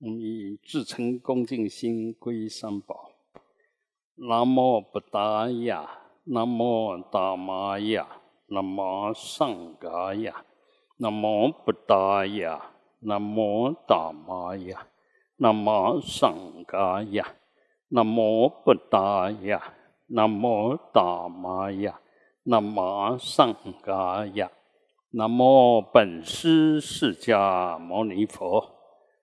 我们自称恭敬心归三宝，南无不达呀，南无达马呀，南无上伽呀，南无不达呀，南无达马呀，南无上伽呀，南无不达呀，南无达马呀，南无上伽呀，南无本师释迦牟尼佛。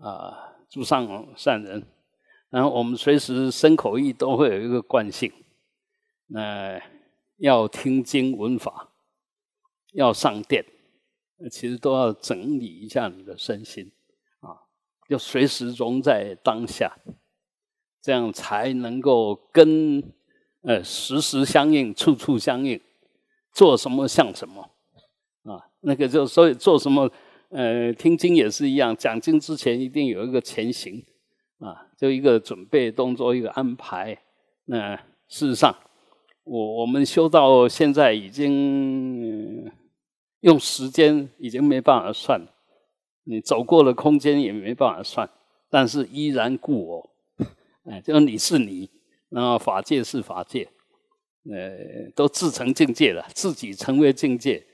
啊，诸上善人，然后我们随时身口意都会有一个惯性，那要听经闻法，要上殿，其实都要整理一下你的身心啊，要随时融在当下，这样才能够跟呃时时相应，处处相应，做什么像什么啊？那个就所以做什么。呃，听经也是一样，讲经之前一定有一个前行，啊，就一个准备动作，一个安排。那事实上，我我们修到现在已经用时间已经没办法算，你走过了空间也没办法算，但是依然故我，哎，就你是你，然后法界是法界，呃，都自成境界了，自己成为境界，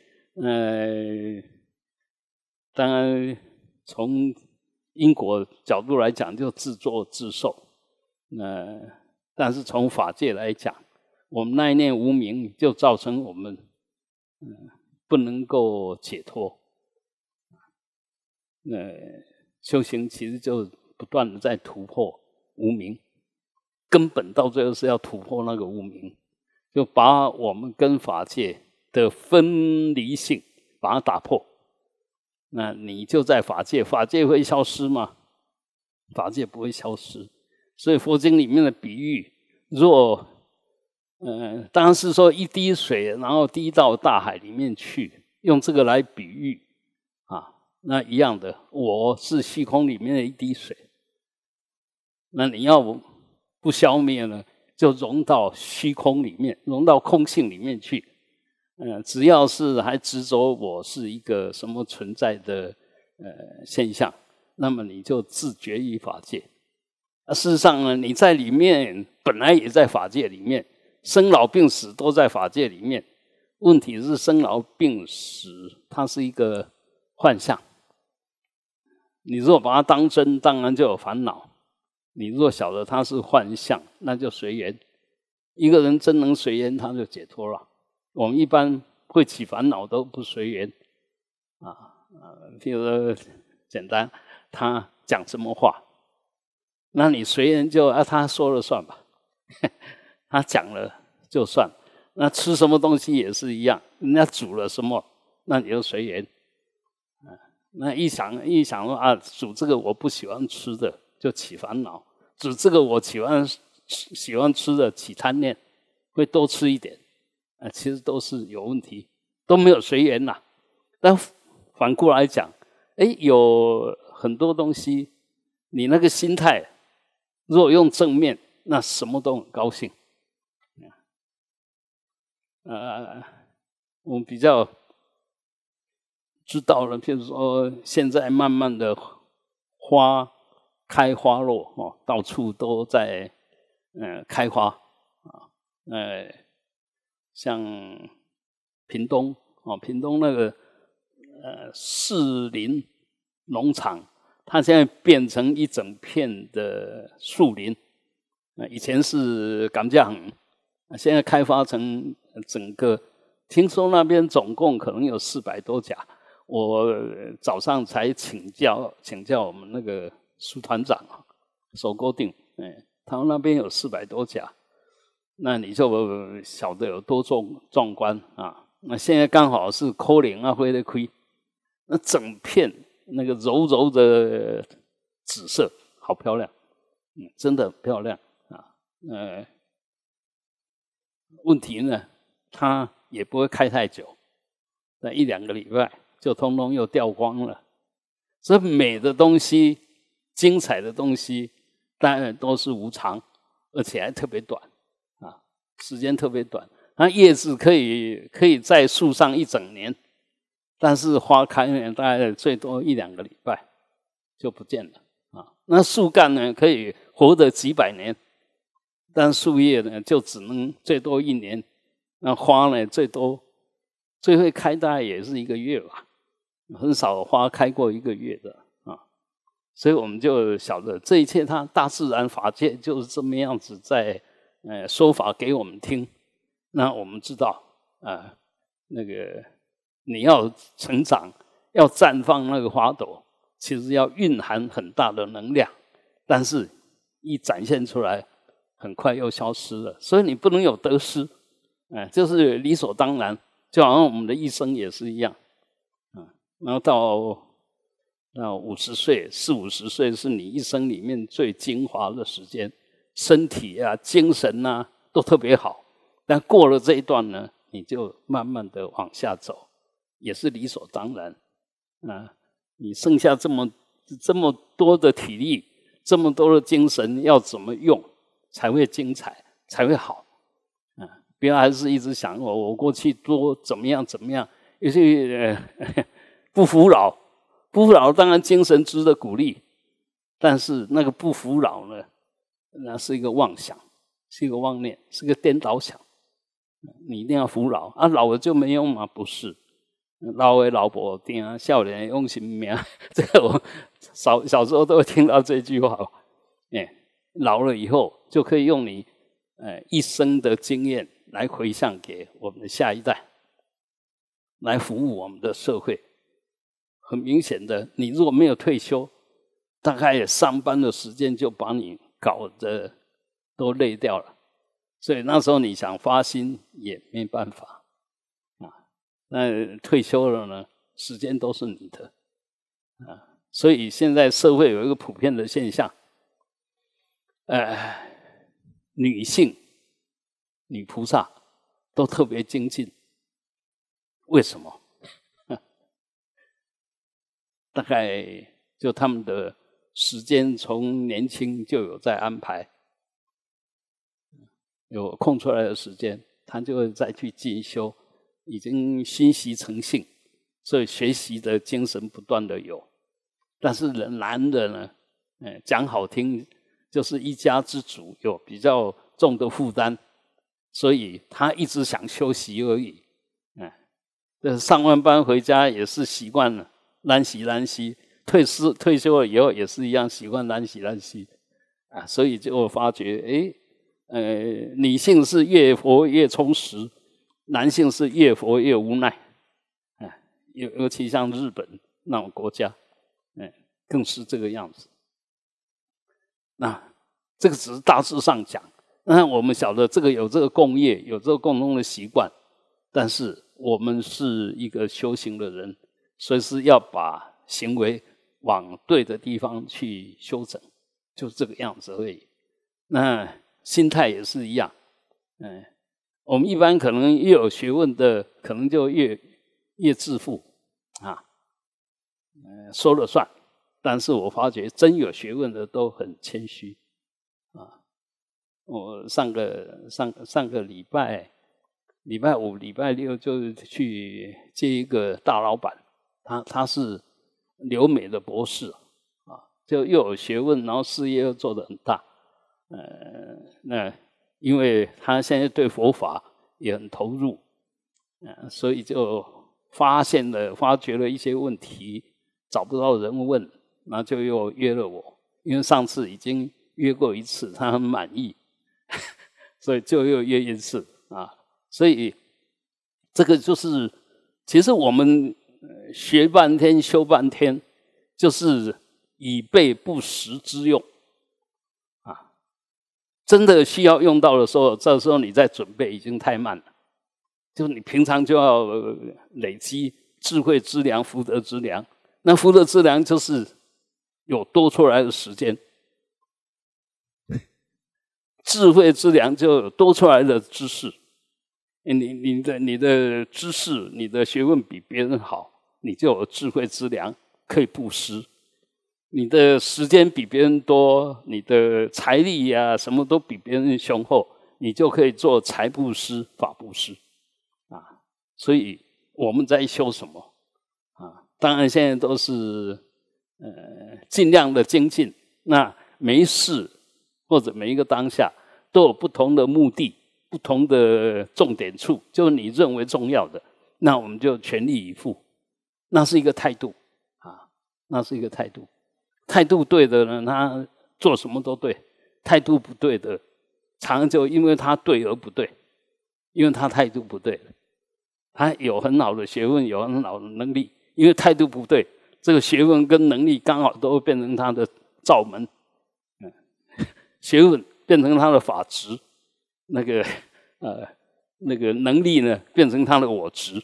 呃。当然，从因果角度来讲，就自作自受。那但是从法界来讲，我们那一念无明就造成我们嗯不能够解脱。呃，修行其实就不断的在突破无明，根本到最后是要突破那个无明，就把我们跟法界的分离性把它打破。那你就在法界，法界会消失吗？法界不会消失，所以佛经里面的比喻，若，嗯，当然是说一滴水，然后滴到大海里面去，用这个来比喻啊，那一样的，我是虚空里面的一滴水，那你要不不消灭呢，就融到虚空里面，融到空性里面去。嗯，只要是还执着我是一个什么存在的呃现象，那么你就自绝于法界。啊，事实上呢，你在里面本来也在法界里面，生老病死都在法界里面。问题是生老病死，它是一个幻象。你若把它当真，当然就有烦恼；你若晓得它是幻象，那就随缘。一个人真能随缘，他就解脱了。我们一般会起烦恼，都不随缘，啊啊，譬如简单，他讲什么话，那你随缘就啊，他说了算吧，他讲了就算。那吃什么东西也是一样，人家煮了什么，那你就随缘。那一想一想说啊，煮这个我不喜欢吃的，就起烦恼；煮这个我喜欢喜欢吃的，起贪念，会多吃一点。其实都是有问题，都没有随缘呐。但反过来讲，哎，有很多东西，你那个心态，如果用正面，那什么都很高兴。啊，我们比较知道了，譬如说，现在慢慢的花开花落哦，到处都在嗯开花啊，呃。像屏东哦，屏东那个呃，士林农场，它现在变成一整片的树林。那以前是甘蔗行，现在开发成整个。听说那边总共可能有四百多家。我早上才请教请教我们那个苏团长啊，手勾定，哎，他们那边有四百多家。那你就晓得有多壮壮观啊！那现在刚好是扣零啊，灰的亏，那整片那个柔柔的紫色，好漂亮，嗯，真的漂亮啊。呃，问题呢，它也不会开太久，那一两个礼拜就通通又掉光了。这美的东西、精彩的东西，当然都是无常，而且还特别短。时间特别短，那叶子可以可以在树上一整年，但是花开呢，大概最多一两个礼拜就不见了啊。那树干呢，可以活得几百年，但树叶呢，就只能最多一年。那花呢，最多最会开，大概也是一个月吧，很少花开过一个月的啊。所以我们就晓得，这一切它大自然法界就是这么样子在。哎，说法给我们听，那我们知道啊，那个你要成长，要绽放那个花朵，其实要蕴含很大的能量，但是一展现出来，很快又消失了。所以你不能有得失，哎，就是理所当然。就好像我们的一生也是一样，啊，然后到到五十岁、四五十岁是你一生里面最精华的时间。身体啊，精神呐，都特别好。但过了这一段呢，你就慢慢的往下走，也是理所当然。啊，你剩下这么这么多的体力，这么多的精神，要怎么用才会精彩，才会好？啊，不要还是一直想我，我过去多怎么样怎么样，有些 不服老，不服老当然精神值得鼓励，但是那个不服老呢？那是一个妄想，是一个妄念，是个颠倒想。你一定要服老啊，老了就没用吗？不是，老为老婆定啊，笑脸用心面。这个我小小时候都会听到这句话。哎，老了以后就可以用你哎一生的经验来回向给我们的下一代，来服务我们的社会。很明显的，你如果没有退休，大概上班的时间就把你。搞得都累掉了，所以那时候你想发心也没办法啊。那退休了呢，时间都是你的啊。所以现在社会有一个普遍的现象，哎，女性、女菩萨都特别精进，为什么？大概就他们的。时间从年轻就有在安排，有空出来的时间，他就会再去进修，已经心习诚信，所以学习的精神不断的有。但是人男的呢，嗯，讲好听就是一家之主，有比较重的负担，所以他一直想休息而已。嗯，呃，上完班回家也是习惯了，懒洗懒洗。退休退休了以后也是一样，喜欢乱洗乱洗，啊，所以就发觉，哎，呃，女性是越活越充实，男性是越活越无奈，啊，尤尤其像日本那种国家，嗯，更是这个样子。那这个只是大致上讲，那我们晓得这个有这个共业，有这个共同的习惯，但是我们是一个修行的人，所以是要把行为。往对的地方去修整，就是这个样子。而已。那心态也是一样。嗯，我们一般可能越有学问的，可能就越越自负啊，说了算。但是我发觉真有学问的都很谦虚啊。我上个上上个礼拜，礼拜五、礼拜六就去接一个大老板，他他是。留美的博士啊，就又有学问，然后事业又做得很大，呃，那因为他现在对佛法也很投入，嗯，所以就发现了、发掘了一些问题，找不到人问，那就又约了我，因为上次已经约过一次，他很满意，所以就又约一次啊，所以这个就是，其实我们。学半天，修半天，就是以备不时之用，啊！真的需要用到的时候，这时候你在准备已经太慢了。就你平常就要累积智慧之粮、福德之粮。那福德之粮就是有多出来的时间，智慧之粮就有多出来的知识。你你的你的知识、你的学问比别人好。你就有智慧之粮可以布施，你的时间比别人多，你的财力呀什么都比别人雄厚，你就可以做财布施、法布施，啊，所以我们在修什么啊？当然现在都是呃尽量的精进。那每事或者每一个当下都有不同的目的、不同的重点处，就是你认为重要的，那我们就全力以赴。那是一个态度，啊，那是一个态度。态度对的人，他做什么都对；态度不对的，长久因为他对而不对，因为他态度不对。他有很好的学问，有很好的能力，因为态度不对，这个学问跟能力刚好都变成他的罩门，嗯，学问变成他的法值，那个呃，那个能力呢，变成他的我值。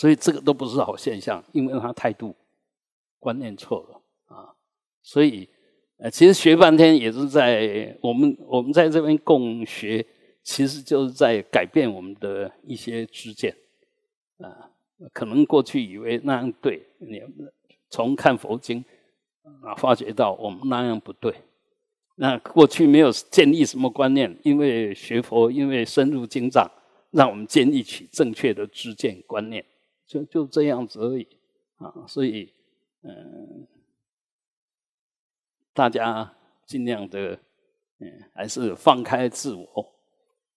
所以这个都不是好现象，因为他态度观念错了啊。所以呃，其实学半天也是在我们我们在这边共学，其实就是在改变我们的一些知见啊。可能过去以为那样对，你从看佛经啊，发觉到我们那样不对。那过去没有建立什么观念，因为学佛，因为深入经藏，让我们建立起正确的知见观念。就就这样子而已，啊，所以嗯，大家尽量的嗯，还是放开自我，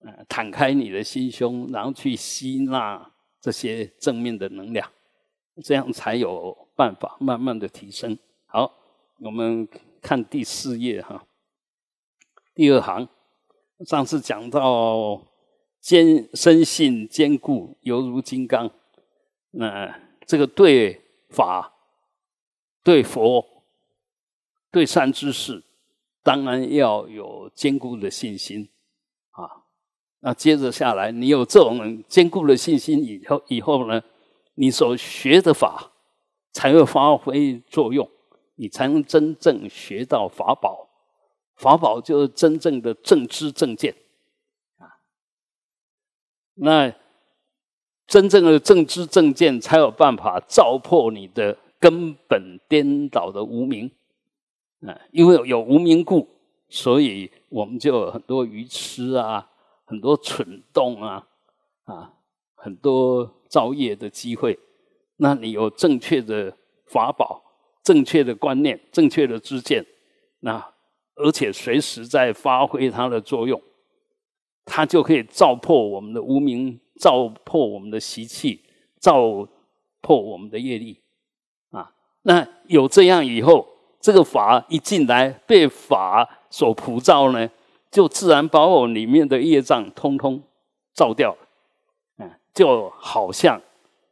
嗯，敞开你的心胸，然后去吸纳这些正面的能量，这样才有办法慢慢的提升。好，我们看第四页哈，第二行，上次讲到坚深信坚固犹如金刚。那这个对法、对佛、对善知识，当然要有坚固的信心啊。那接着下来，你有这种坚固的信心以后，以后呢，你所学的法才会发挥作用，你才能真正学到法宝。法宝就是真正的正知正见啊。那。真正的正知正见才有办法照破你的根本颠倒的无明，啊，因为有无明故，所以我们就有很多愚痴啊，很多蠢动啊，啊，很多造业的机会。那你有正确的法宝、正确的观念、正确的知见，那而且随时在发挥它的作用，它就可以照破我们的无名照破我们的习气，照破我们的业力啊！那有这样以后，这个法一进来，被法所普照呢，就自然把我里面的业障通通照掉。嗯，就好像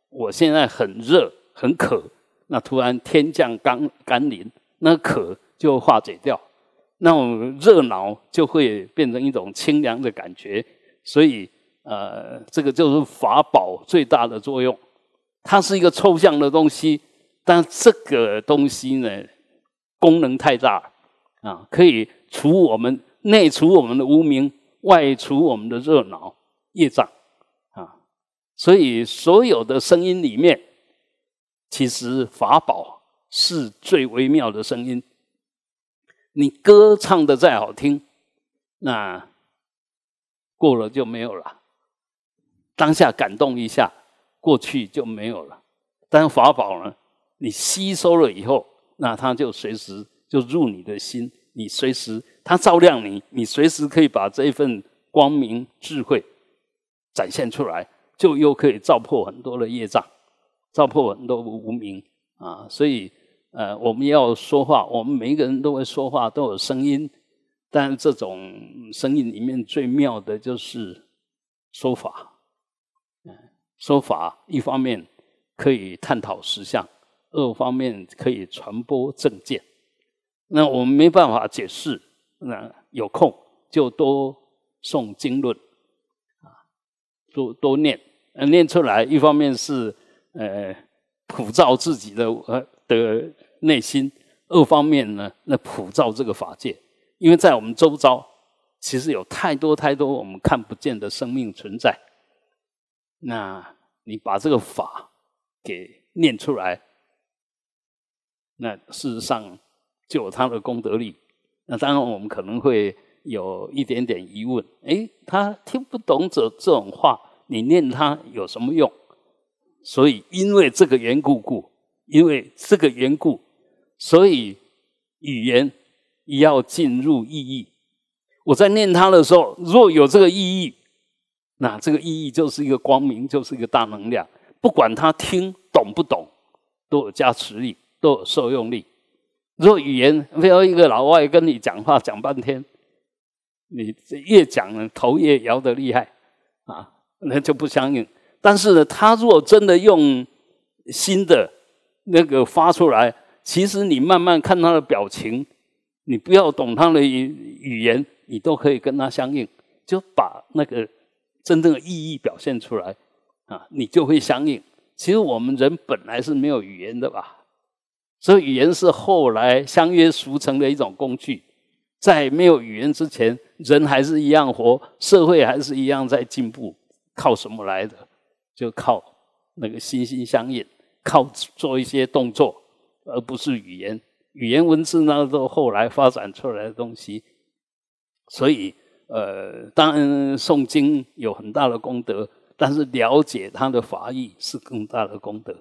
我现在很热很渴，那突然天降甘甘霖，那渴就化解掉，那我热恼就会变成一种清凉的感觉，所以。呃，这个就是法宝最大的作用。它是一个抽象的东西，但这个东西呢，功能太大啊，可以除我们内除我们的无名，外除我们的热闹业障啊。所以所有的声音里面，其实法宝是最微妙的声音。你歌唱的再好听，那过了就没有了。当下感动一下，过去就没有了。但法宝呢？你吸收了以后，那它就随时就入你的心，你随时它照亮你，你随时可以把这一份光明智慧展现出来，就又可以照破很多的业障，照破很多无名啊。所以，呃，我们要说话，我们每一个人都会说话，都有声音，但这种声音里面最妙的就是说法。说法一方面可以探讨实相，二方面可以传播正见。那我们没办法解释，那有空就多诵经论，啊，多多念，念出来，一方面是呃普照自己的呃的内心，二方面呢，那普照这个法界，因为在我们周遭，其实有太多太多我们看不见的生命存在。那你把这个法给念出来，那事实上就有他的功德力。那当然，我们可能会有一点点疑问：，哎，他听不懂这这种话，你念他有什么用？所以，因为这个缘故，故因为这个缘故，所以语言要进入意义。我在念他的时候，若有这个意义。那这个意义就是一个光明，就是一个大能量。不管他听懂不懂，都有加持力，都有受用力。若语言，非要一个老外跟你讲话讲半天，你越讲头越摇得厉害啊，那就不相应。但是呢，他如果真的用新的那个发出来，其实你慢慢看他的表情，你不要懂他的语言，你都可以跟他相应，就把那个。真正的意义表现出来啊，你就会相应。其实我们人本来是没有语言的吧，所以语言是后来相约俗成的一种工具。在没有语言之前，人还是一样活，社会还是一样在进步。靠什么来的？就靠那个心心相印，靠做一些动作，而不是语言。语言文字呢，都后来发展出来的东西。所以。呃，当然诵经有很大的功德，但是了解他的法义是更大的功德。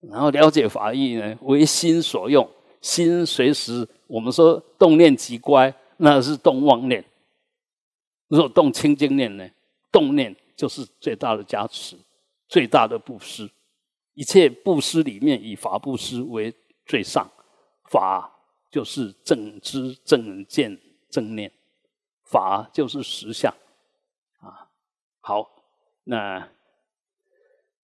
然后了解法义呢，为心所用，心随时我们说动念即乖，那是动妄念。若动清净念呢，动念就是最大的加持，最大的布施。一切布施里面，以法布施为最上。法就是正知、正见、正念。法就是实相，啊，好，那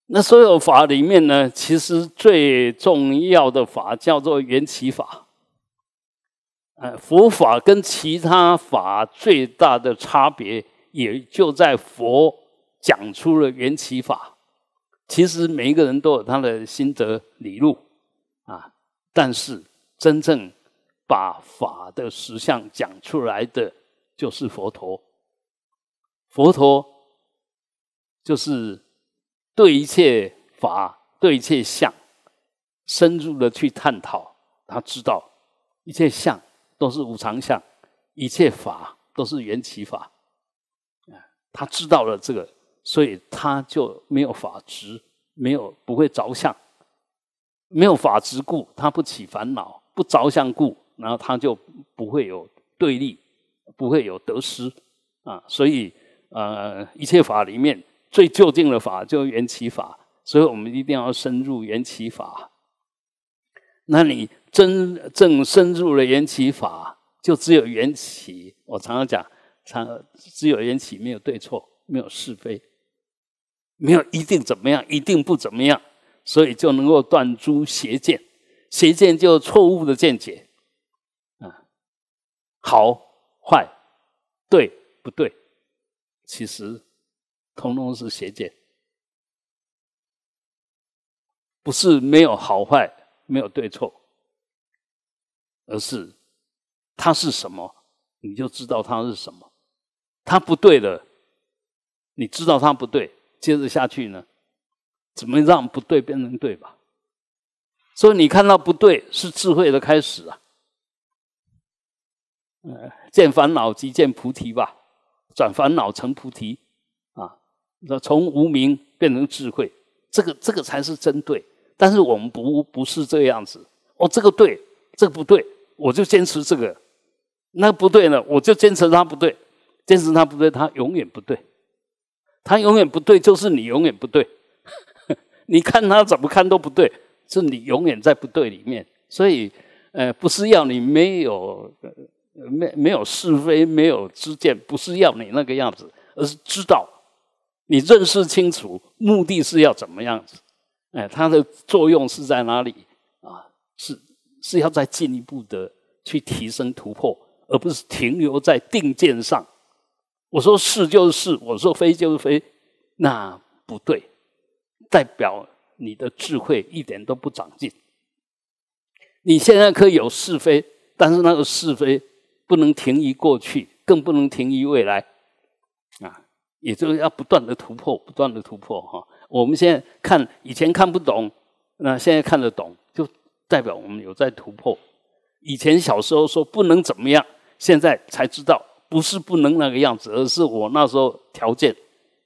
那所有法里面呢，其实最重要的法叫做缘起法。哎，佛法跟其他法最大的差别，也就在佛讲出了缘起法。其实每一个人都有他的心得理路，啊，但是真正把法的实相讲出来的。就是佛陀，佛陀就是对一切法、对一切相深入的去探讨。他知道一切相都是无常相，一切法都是缘起法。他知道了这个，所以他就没有法执，没有不会着相，没有法执故，他不起烦恼；不着相故，然后他就不会有对立。不会有得失啊，所以呃，一切法里面最究竟的法就缘起法，所以我们一定要深入缘起法。那你真正深入了缘起法，就只有缘起。我常常讲，常只有缘起，没有对错，没有是非，没有一定怎么样，一定不怎么样，所以就能够断诸邪见，邪见就错误的见解啊。好。坏，对不对？其实通通是邪见，不是没有好坏，没有对错，而是它是什么，你就知道它是什么。它不对的，你知道它不对，接着下去呢，怎么让不对变成对吧？所以你看到不对，是智慧的开始啊。呃，见烦恼即见菩提吧，转烦恼成菩提，啊，说从无名变成智慧，这个这个才是真对。但是我们不不是这样子，哦，这个对，这个不对，我就坚持这个。那不对呢，我就坚持他不对，坚持他不对，他永远不对，他永远不对，就是你永远不对。你看他怎么看都不对，是你永远在不对里面。所以，呃，不是要你没有。没没有是非，没有知见，不是要你那个样子，而是知道，你认识清楚，目的是要怎么样子？哎，它的作用是在哪里？啊，是是要再进一步的去提升突破，而不是停留在定见上。我说是就是是，我说非就是非，那不对，代表你的智慧一点都不长进。你现在可以有是非，但是那个是非。不能停于过去，更不能停于未来，啊，也就是要不断的突破，不断的突破哈。我们现在看以前看不懂，那现在看得懂，就代表我们有在突破。以前小时候说不能怎么样，现在才知道不是不能那个样子，而是我那时候条件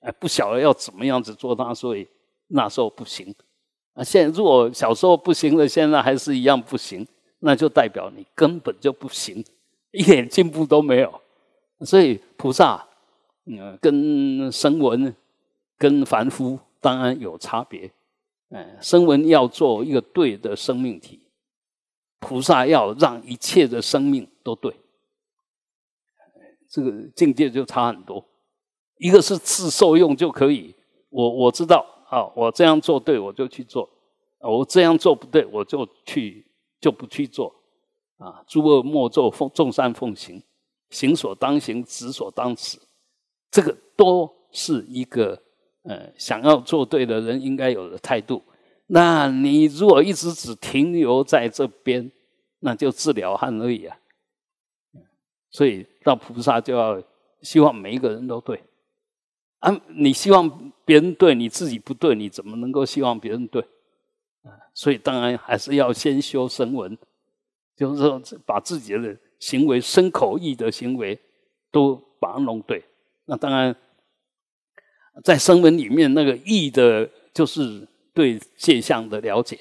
哎不晓得要怎么样子做，所以那时候不行。啊，现如果小时候不行了，现在还是一样不行，那就代表你根本就不行。一点进步都没有，所以菩萨，嗯，跟生文、跟凡夫当然有差别。嗯，生文要做一个对的生命体，菩萨要让一切的生命都对，这个境界就差很多。一个是自受用就可以，我我知道啊，我这样做对我就去做，我这样做不对我就去就不去做。啊，诸恶莫作，奉众善奉行，行所当行，止所当止，这个都是一个呃，想要做对的人应该有的态度。那你如果一直只停留在这边，那就治疗汉而已啊。所以，到菩萨就要希望每一个人都对啊。你希望别人对你自己不对，你怎么能够希望别人对所以，当然还是要先修身文。就是说，把自己的行为、身、口、意的行为都把它弄对。那当然，在声闻里面，那个意的，就是对现象的了解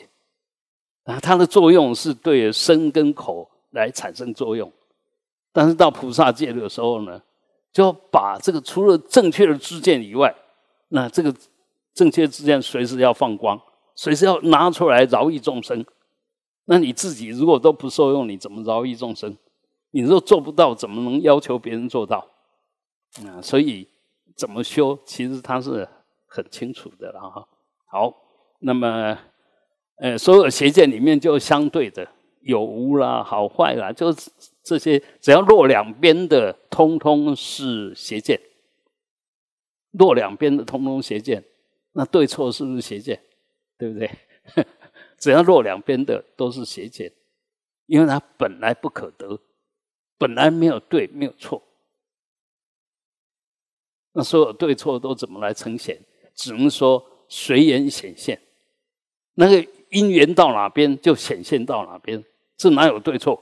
啊。它的作用是对身跟口来产生作用。但是到菩萨界的时候呢，就要把这个除了正确的知见以外，那这个正确知见随时要放光，随时要拿出来饶益众生。那你自己如果都不受用，你怎么饶益众生？你若做不到，怎么能要求别人做到？啊，所以怎么修，其实他是很清楚的了哈。好，那么呃，所有邪见里面就相对的有无啦、好坏啦，就这些。只要落两边的，通通是邪见；落两边的，通通邪见。那对错是不是邪见？对不对？只要落两边的都是邪见，因为它本来不可得，本来没有对，没有错。那所有对错都怎么来呈现？只能说随缘显现，那个因缘到哪边就显现到哪边，这哪有对错？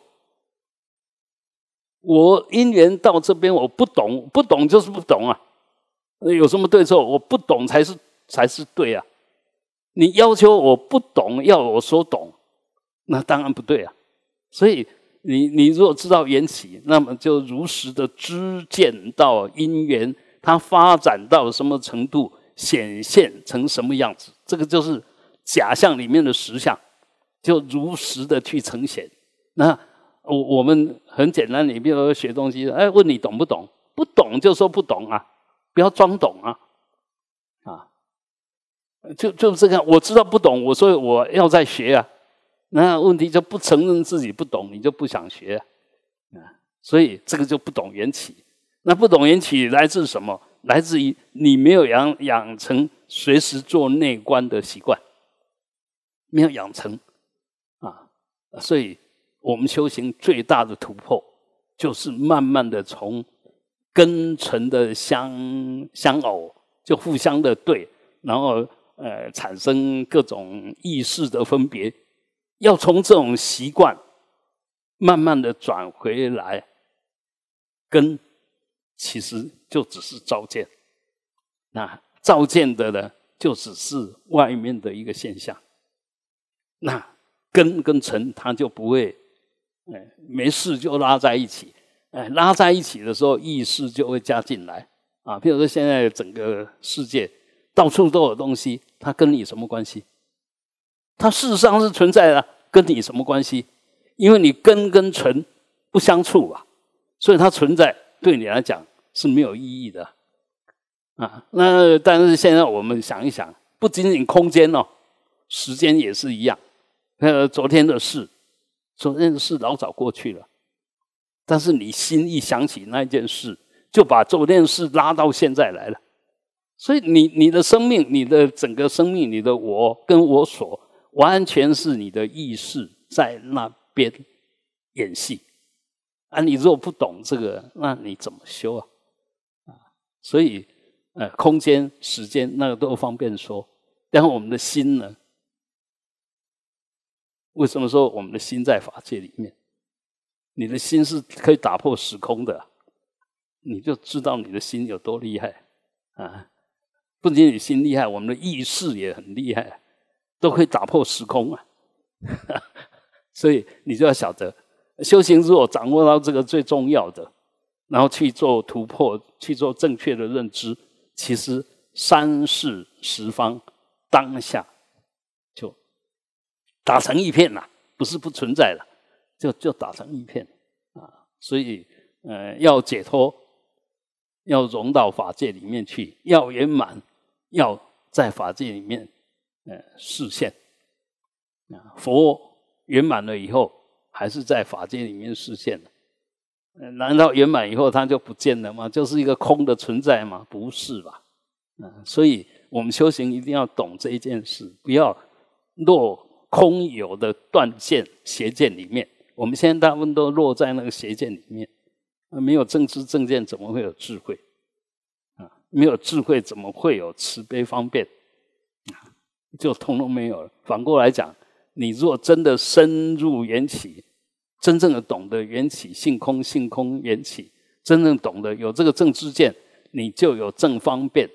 我因缘到这边，我不懂，不懂就是不懂啊，有什么对错？我不懂才是才是对啊。你要求我不懂，要我所懂，那当然不对啊。所以你你如果知道缘起，那么就如实的知见到因缘，它发展到什么程度，显现成什么样子，这个就是假象里面的实相，就如实的去呈现。那我我们很简单，你比如说学东西，哎，问你懂不懂，不懂就说不懂啊，不要装懂啊。就就这个我知道不懂，我所以我要再学啊。那问题就不承认自己不懂，你就不想学啊。所以这个就不懂缘起。那不懂缘起来自什么？来自于你没有养养成随时做内观的习惯，没有养成啊。所以我们修行最大的突破，就是慢慢的从根存的相相偶，就互相的对，然后。呃，产生各种意识的分别，要从这种习惯慢慢的转回来。根其实就只是照见，那照见的呢，就只是外面的一个现象。那根跟尘，它就不会，哎，没事就拉在一起，哎，拉在一起的时候，意识就会加进来啊。比如说，现在整个世界。到处都有东西，它跟你什么关系？它事实上是存在的，跟你什么关系？因为你根跟存不相处啊，所以它存在对你来讲是没有意义的啊。那但是现在我们想一想，不仅仅空间哦，时间也是一样。呃，昨天的事，昨天的事老早过去了，但是你心一想起那件事，就把昨天事拉到现在来了。所以你你的生命，你的整个生命，你的我跟我所，完全是你的意识在那边演戏啊！你如果不懂这个，那你怎么修啊？啊！所以，呃，空间、时间那个都方便说，但我们的心呢？为什么说我们的心在法界里面？你的心是可以打破时空的，你就知道你的心有多厉害啊！不仅你心厉害，我们的意识也很厉害，都可以打破时空啊！所以你就要晓得，修行如果掌握到这个最重要的，然后去做突破，去做正确的认知。其实三世十方当下就打成一片了，不是不存在了，就就打成一片啊！所以呃，要解脱，要融到法界里面去，要圆满。要在法界里面，呃，实现啊，佛圆满了以后，还是在法界里面实现的。难道圆满以后它就不见了吗？就是一个空的存在吗？不是吧？嗯，所以我们修行一定要懂这一件事，不要落空有的断见、邪见里面。我们现在大部分都落在那个邪见里面，没有正知正见，怎么会有智慧？没有智慧，怎么会有慈悲方便？啊，就通通没有了。反过来讲，你若真的深入缘起，真正的懂得缘起性空，性空缘起，真正懂得有这个正知见，你就有正方便，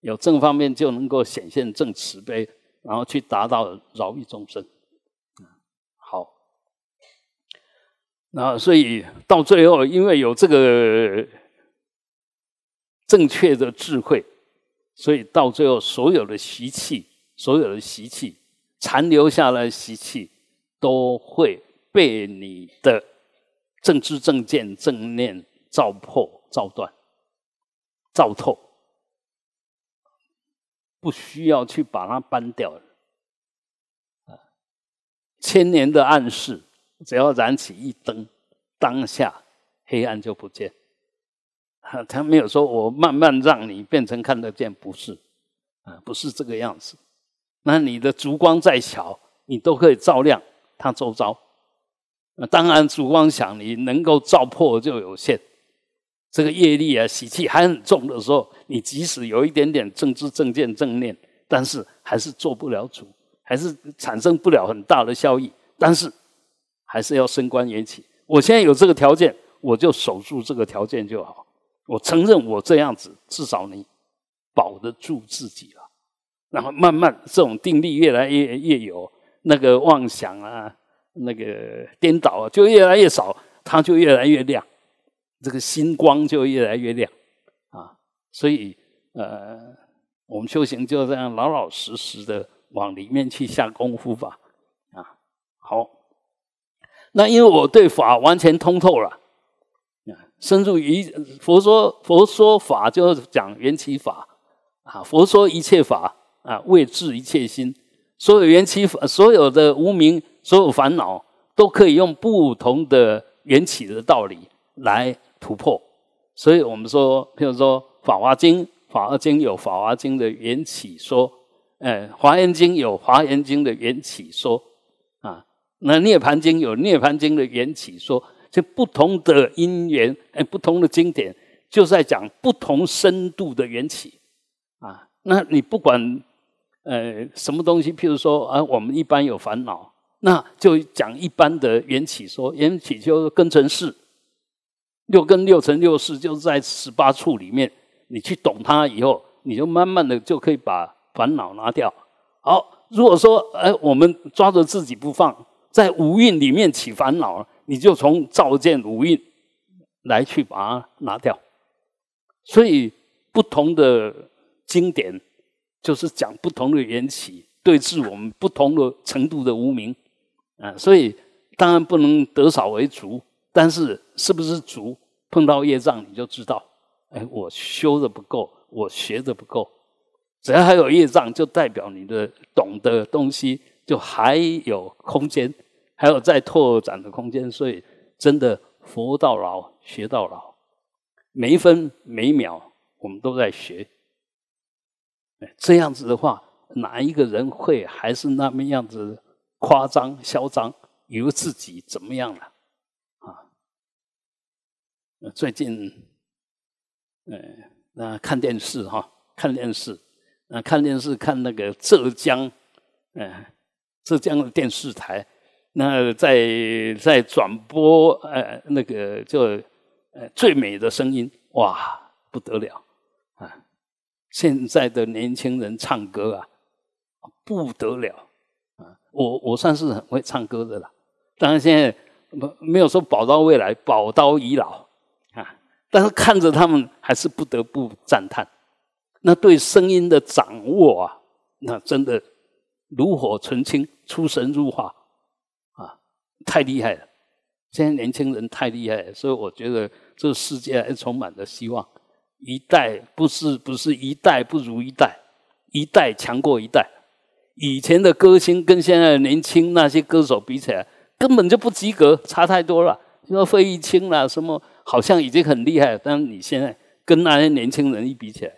有正方便就能够显现正慈悲，然后去达到饶益众生。好，那所以到最后，因为有这个。正确的智慧，所以到最后，所有的习气，所有的习气，残留下来的习气，都会被你的正知正见正念照破、照断、照透，不需要去把它搬掉。啊，千年的暗示，只要燃起一灯，当下黑暗就不见。他没有说，我慢慢让你变成看得见，不是啊，不是这个样子。那你的烛光再小，你都可以照亮他周遭。那当然，烛光小，你能够照破就有限。这个业力啊，喜气还很重的时候，你即使有一点点正知正见正念，但是还是做不了主，还是产生不了很大的效益。但是还是要升官延起。我现在有这个条件，我就守住这个条件就好。我承认，我这样子至少你保得住自己了，然后慢慢这种定力越来越越有，那个妄想啊，那个颠倒就越来越少，它就越来越亮，这个星光就越来越亮啊。所以呃，我们修行就这样老老实实的往里面去下功夫吧。啊，好，那因为我对法完全通透了。深入于佛说佛说法就是讲缘起法啊，佛说一切法啊，为治一切心。所有缘起，法，所有的无明，所有烦恼，都可以用不同的缘起的道理来突破。所以我们说，譬如说法华经，法华经有法华经的缘起说，哎，华严经有华严经的缘起说啊，那涅盘经有涅盘经的缘起说。这不同的因缘，哎，不同的经典，就是在讲不同深度的缘起，啊，那你不管，呃，什么东西，譬如说啊，我们一般有烦恼，那就讲一般的缘起，说缘起就是根尘事，六根六尘六事就在十八处里面，你去懂它以后，你就慢慢的就可以把烦恼拿掉。好，如果说哎，我们抓着自己不放，在五蕴里面起烦恼了。你就从造见五蕴来去把它拿掉，所以不同的经典就是讲不同的缘起，对治我们不同的程度的无明啊。所以当然不能得少为足，但是是不是足，碰到业障你就知道。哎，我修的不够，我学的不够，只要还有业障，就代表你的懂的东西就还有空间。还有在拓展的空间，所以真的佛到老学到老，每一分每秒我们都在学。这样子的话，哪一个人会还是那么样子夸张嚣张，以为自己怎么样了？啊，最近，嗯，那看电视哈，看电视，啊，看电视看那个浙江，嗯，浙江的电视台。那在在转播，呃那个就呃最美的声音，哇，不得了啊！现在的年轻人唱歌啊，不得了啊！我我算是很会唱歌的了，当然现在不没有说宝刀未来，宝刀已老啊！但是看着他们，还是不得不赞叹，那对声音的掌握啊，那真的炉火纯青，出神入化。太厉害了！现在年轻人太厉害了，所以我觉得这个世界还充满了希望。一代不是不是一代不如一代，一代强过一代。以前的歌星跟现在的年轻那些歌手比起来，根本就不及格，差太多了。你说费玉清啦，什么好像已经很厉害，了，但你现在跟那些年轻人一比起来，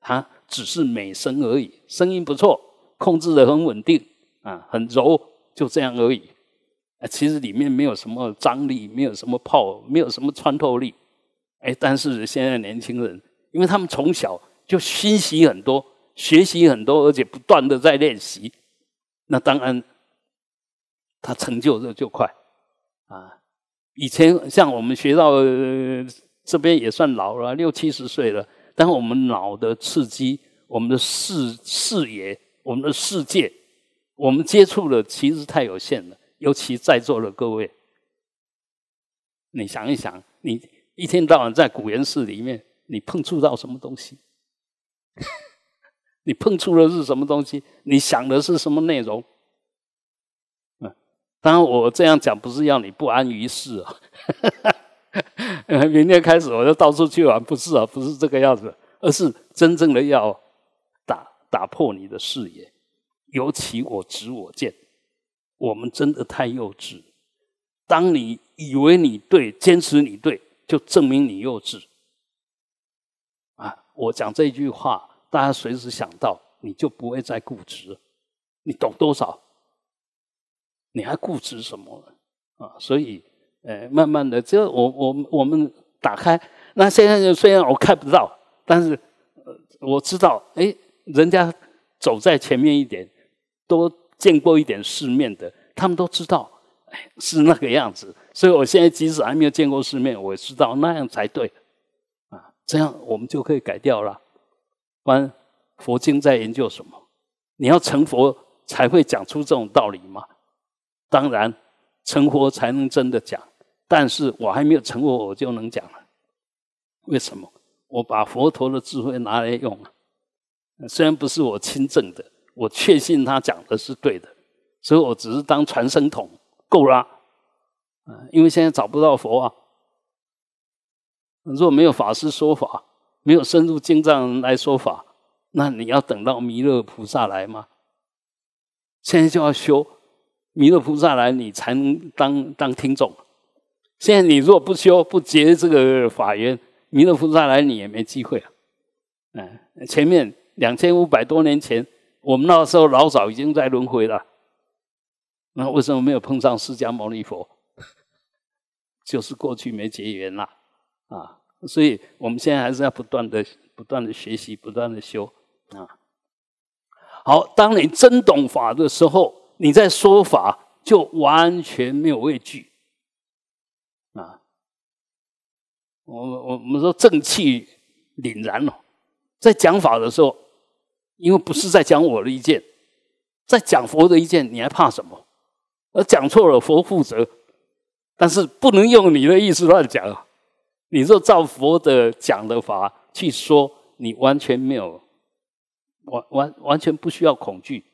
啊，只是美声而已，声音不错，控制的很稳定，啊，很柔，就这样而已。啊，其实里面没有什么张力，没有什么炮，没有什么穿透力。哎，但是现在年轻人，因为他们从小就学习很多，学习很多，而且不断的在练习，那当然他成就的就快啊。以前像我们学到这边也算老了，六七十岁了，但我们脑的刺激，我们的视视野，我们的世界，我们接触的其实太有限了。尤其在座的各位，你想一想，你一天到晚在古人世里面，你碰触到什么东西？你碰触的是什么东西？你想的是什么内容？嗯，当然，我这样讲不是要你不安于世啊。明天开始我就到处去玩，不是啊，不是这个样子，而是真正的要打打破你的视野。尤其我执我见。我们真的太幼稚。当你以为你对，坚持你对，就证明你幼稚。啊，我讲这句话，大家随时想到，你就不会再固执。你懂多少？你还固执什么？啊，所以，哎，慢慢的，就我我我们打开，那现在就虽然我看不到，但是我知道，哎，人家走在前面一点，多。见过一点世面的，他们都知道是那个样子。所以我现在即使还没有见过世面，我知道那样才对。啊，这样我们就可以改掉了。然佛经在研究什么？你要成佛才会讲出这种道理嘛。当然，成佛才能真的讲。但是我还没有成佛，我就能讲了。为什么？我把佛陀的智慧拿来用。虽然不是我亲证的。我确信他讲的是对的，所以我只是当传声筒够了，啊，因为现在找不到佛啊。如果没有法师说法，没有深入经藏来说法，那你要等到弥勒菩萨来吗？现在就要修，弥勒菩萨来你才能当当听众。现在你如果不修不结这个法缘，弥勒菩萨来你也没机会啊。嗯，前面两千五百多年前。我们那个时候老早已经在轮回了，那为什么没有碰上释迦牟尼佛？就是过去没结缘了啊，所以我们现在还是要不断的、不断的学习、不断的修啊。好，当你真懂法的时候，你在说法就完全没有畏惧啊。我我我们说正气凛然了，在讲法的时候。因为不是在讲我的意见，在讲佛的意见，你还怕什么？而讲错了，佛负责。但是不能用你的意思乱讲，你若照佛的讲的法去说，你完全没有，完完完全不需要恐惧。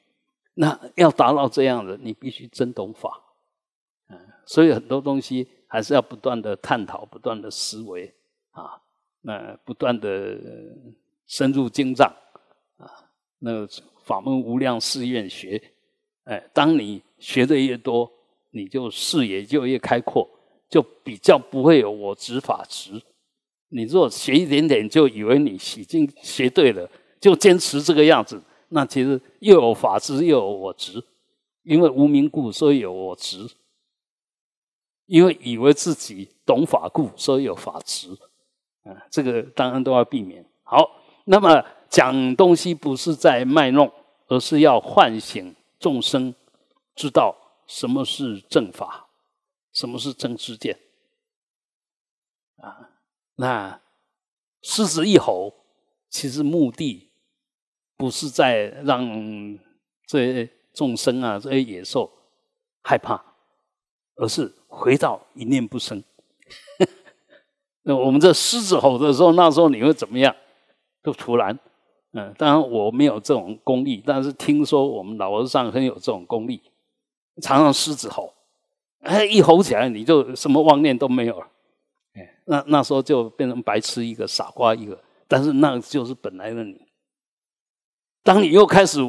那要达到这样的，你必须真懂法。嗯，所以很多东西还是要不断的探讨，不断的思维啊，那不断的深入经藏。那法门无量誓愿学，哎，当你学的越多，你就视野就越开阔，就比较不会有我执法执。你若学一点点，就以为你已经学对了，就坚持这个样子，那其实又有法执又有我执，因为无名故，所以有我执；因为以为自己懂法故，所以有法执。啊，这个当然都要避免。好，那么。讲东西不是在卖弄，而是要唤醒众生，知道什么是正法，什么是真知见。啊，那狮子一吼，其实目的不是在让这众生啊这些野兽害怕，而是回到一念不生。那我们这狮子吼的时候，那时候你会怎么样？就突然。嗯，当然我没有这种功力，但是听说我们老和尚很有这种功力，常常狮子吼，哎，一吼起来你就什么妄念都没有了，哎，那那时候就变成白痴一个、傻瓜一个，但是那就是本来的你。当你又开始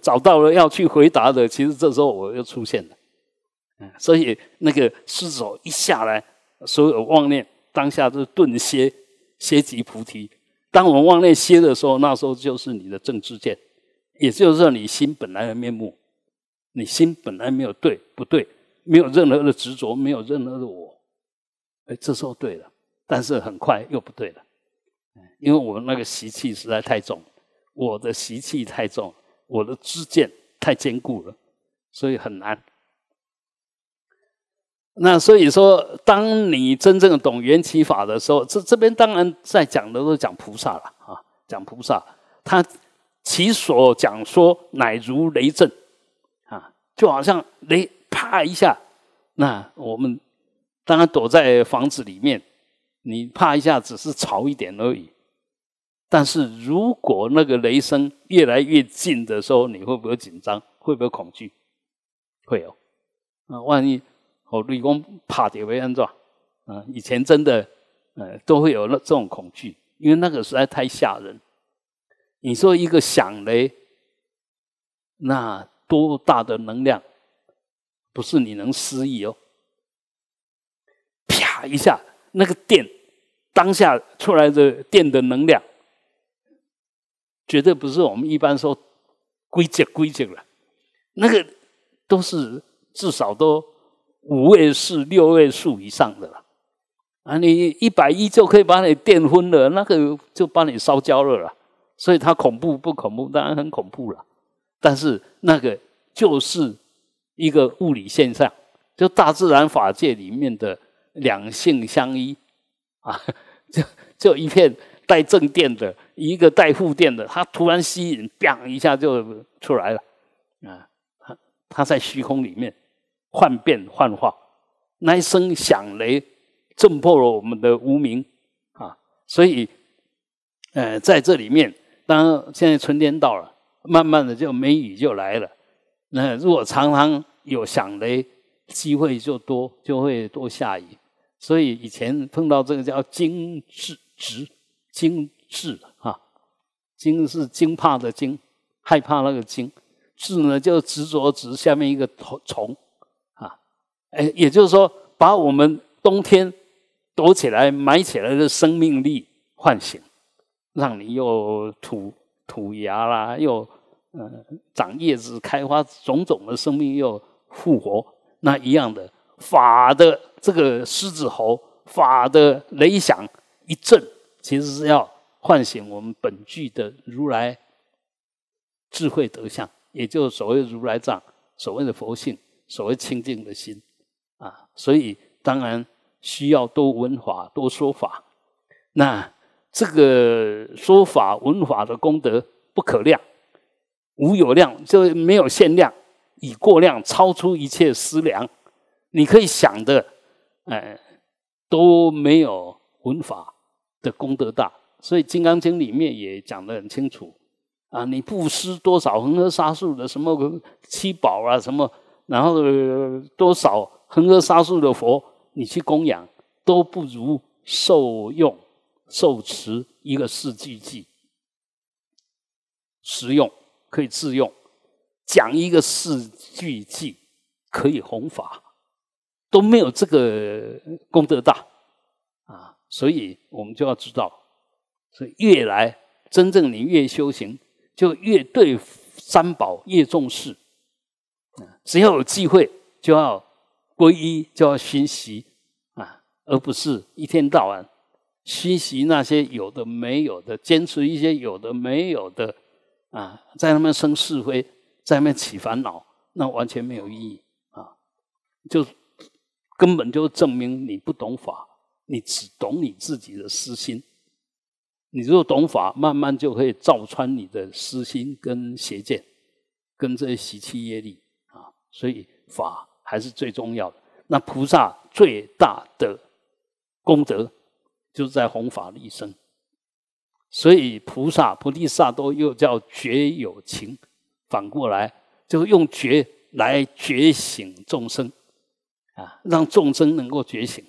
找到了要去回答的，其实这时候我又出现了，嗯，所以那个狮子吼一下来，所有妄念当下就顿歇，歇即菩提。当我们往内歇的时候，那时候就是你的正知见，也就是你心本来的面目。你心本来没有对不对，没有任何的执着，没有任何的我。哎，这时候对了，但是很快又不对了，因为我那个习气实在太重，我的习气太重，我的知见太坚固了，所以很难。那所以说，当你真正懂缘起法的时候，这这边当然在讲的都讲菩萨了啊，讲菩萨，他其所讲说乃如雷震，啊，就好像雷啪一下，那我们当然躲在房子里面，你啪一下只是吵一点而已。但是如果那个雷声越来越近的时候，你会不会紧张？会不会恐惧？会有啊，万一。立功怕的会安做，嗯，以前真的，呃，都会有那这种恐惧，因为那个实在太吓人。你说一个响雷，那多大的能量，不是你能思议哦！啪一下，那个电，当下出来的电的能量，绝对不是我们一般说归结归结了，那个都是至少都。五位数、六位数以上的了，啊，你一百一就可以把你电昏了，那个就把你烧焦了啦。所以它恐怖不恐怖？当然很恐怖了。但是那个就是一个物理现象，就大自然法界里面的两性相依啊，就就一片带正电的，一个带负电的，它突然吸引，砰一下就出来了啊，它它在虚空里面。幻变幻化，那一声响雷震破了我们的无名啊！所以，呃，在这里面，当现在春天到了，慢慢的就梅雨就来了。那如果常常有响雷，机会就多，就会多下雨。所以以前碰到这个叫“惊”字“直惊字啊，“惊”是惊怕的“惊”，害怕那个“惊”至呢，就执着执下面一个虫。哎，也就是说，把我们冬天躲起来、埋起来的生命力唤醒，让你又吐吐芽啦，又嗯长叶子、开花，种种的生命又复活。那一样的法的这个狮子吼，法的雷响一震，其实是要唤醒我们本具的如来智慧德相，也就所谓如来藏、所谓的佛性、所谓清净的心。所以当然需要多闻法、多说法。那这个说法、闻法的功德不可量，无有量就没有限量，已过量，超出一切思量。你可以想的，哎，都没有闻法的功德大。所以《金刚经》里面也讲得很清楚啊，你布施多少恒河沙数的什么七宝啊，什么然后多少。恒河沙数的佛，你去供养都不如受用、受持一个四句偈，实用可以自用，讲一个四句偈可以弘法，都没有这个功德大啊！所以我们就要知道，所以越来真正你越修行，就越对三宝越重视。只要有机会，就要。皈依就要熏习啊，而不是一天到晚熏习那些有的没有的，坚持一些有的没有的啊，在那边生是非，在那边起烦恼，那完全没有意义啊！就根本就证明你不懂法，你只懂你自己的私心。你如果懂法，慢慢就可以照穿你的私心跟邪见，跟这些习气业力啊。所以法。还是最重要的。那菩萨最大的功德，就是在弘法利生。所以菩萨菩提萨多又叫觉有情，反过来就是用觉来觉醒众生啊，让众生能够觉醒。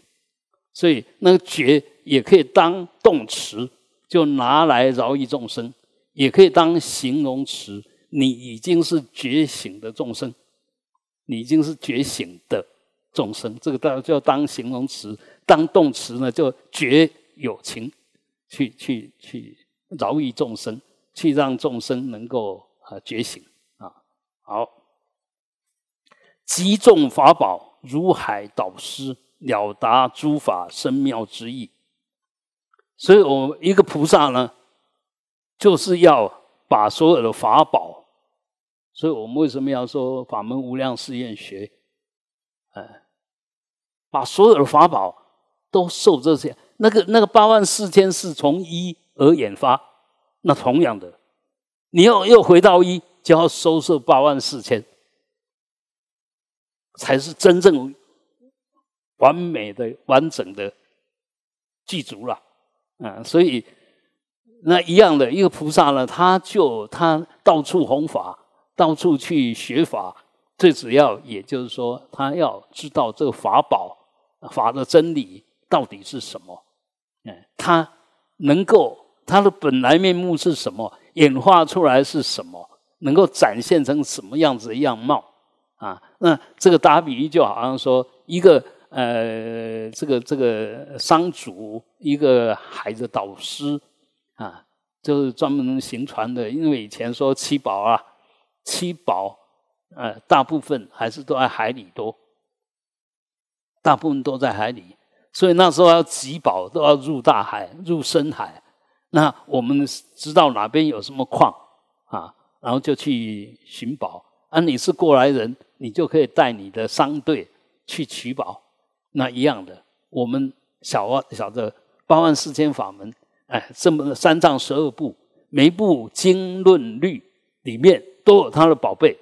所以那个觉也可以当动词，就拿来饶益众生；也可以当形容词，你已经是觉醒的众生。你已经是觉醒的众生，这个当就当形容词，当动词呢就觉有情，去去去饶益众生，去让众生能够啊觉醒啊。好，极众法宝如海导师了达诸法深妙之意，所以我一个菩萨呢，就是要把所有的法宝。所以我们为什么要说法门无量誓愿学？哎，把所有的法宝都受这些，那个那个八万四千是从一而演发，那同样的，你要又回到一，就要收摄八万四千，才是真正完美的、完整的具足了。嗯，所以那一样的一个菩萨呢，他就他到处弘法。到处去学法，最主要，也就是说，他要知道这个法宝法的真理到底是什么，嗯，他能够他的本来面目是什么，演化出来是什么，能够展现成什么样子的样貌啊？那这个打比喻就好像说，一个呃，这个这个商主，一个孩子导师啊，就是专门行船的，因为以前说七宝啊。七宝，呃，大部分还是都在海里多，大部分都在海里，所以那时候要集宝都要入大海、入深海。那我们知道哪边有什么矿啊，然后就去寻宝。啊，你是过来人，你就可以带你的商队去取宝。那一样的，我们小万晓得八万四千法门，哎，这么三藏十二部，每一部经论律里面。都有他的宝贝。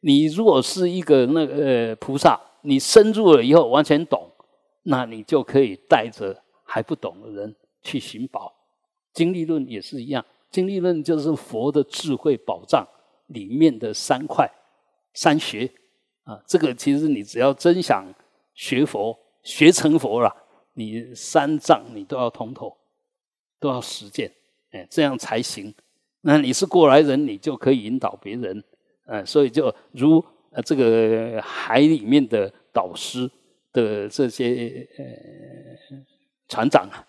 你如果是一个那呃菩萨，你深入了以后完全懂，那你就可以带着还不懂的人去寻宝。经论也是一样，经论就是佛的智慧宝藏里面的三块三学啊。这个其实你只要真想学佛、学成佛了，你三藏你都要通透，都要实践，哎，这样才行。那你是过来人，你就可以引导别人，呃，所以就如呃这个海里面的导师的这些呃船长啊，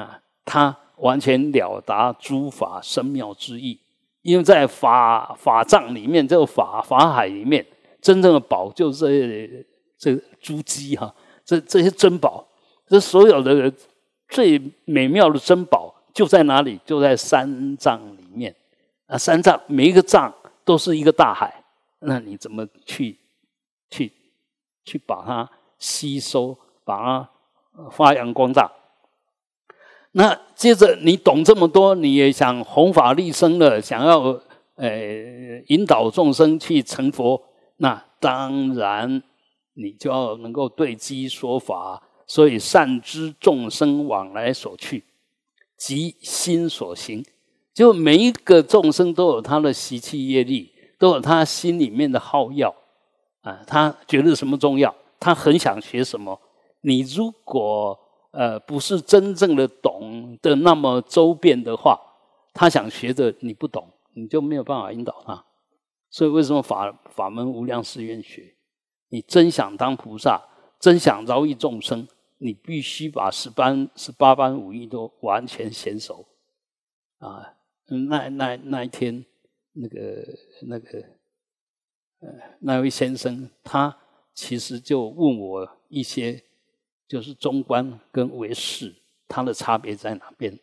啊，他完全了达诸法深妙之意，因为在法法藏里面，这个法法海里面，真正的宝就是这这珠玑哈，这这些珍宝，这所有的最美妙的珍宝就在哪里？就在三藏里。面，啊，三藏每一个藏都是一个大海，那你怎么去去去把它吸收，把它发扬光大？那接着你懂这么多，你也想弘法利生了，想要呃引导众生去成佛，那当然你就要能够对机说法，所以善知众生往来所去，及心所行。就每一个众生都有他的习气业力，都有他心里面的好药啊，他觉得什么重要，他很想学什么。你如果呃不是真正的懂得那么周遍的话，他想学的你不懂，你就没有办法引导他。所以为什么法法门无量誓愿学？你真想当菩萨，真想饶益众生，你必须把十般、十八般武艺都完全娴熟啊。那那那一天，那个那个呃那位先生，他其实就问我一些，就是中观跟唯识它的差别在哪边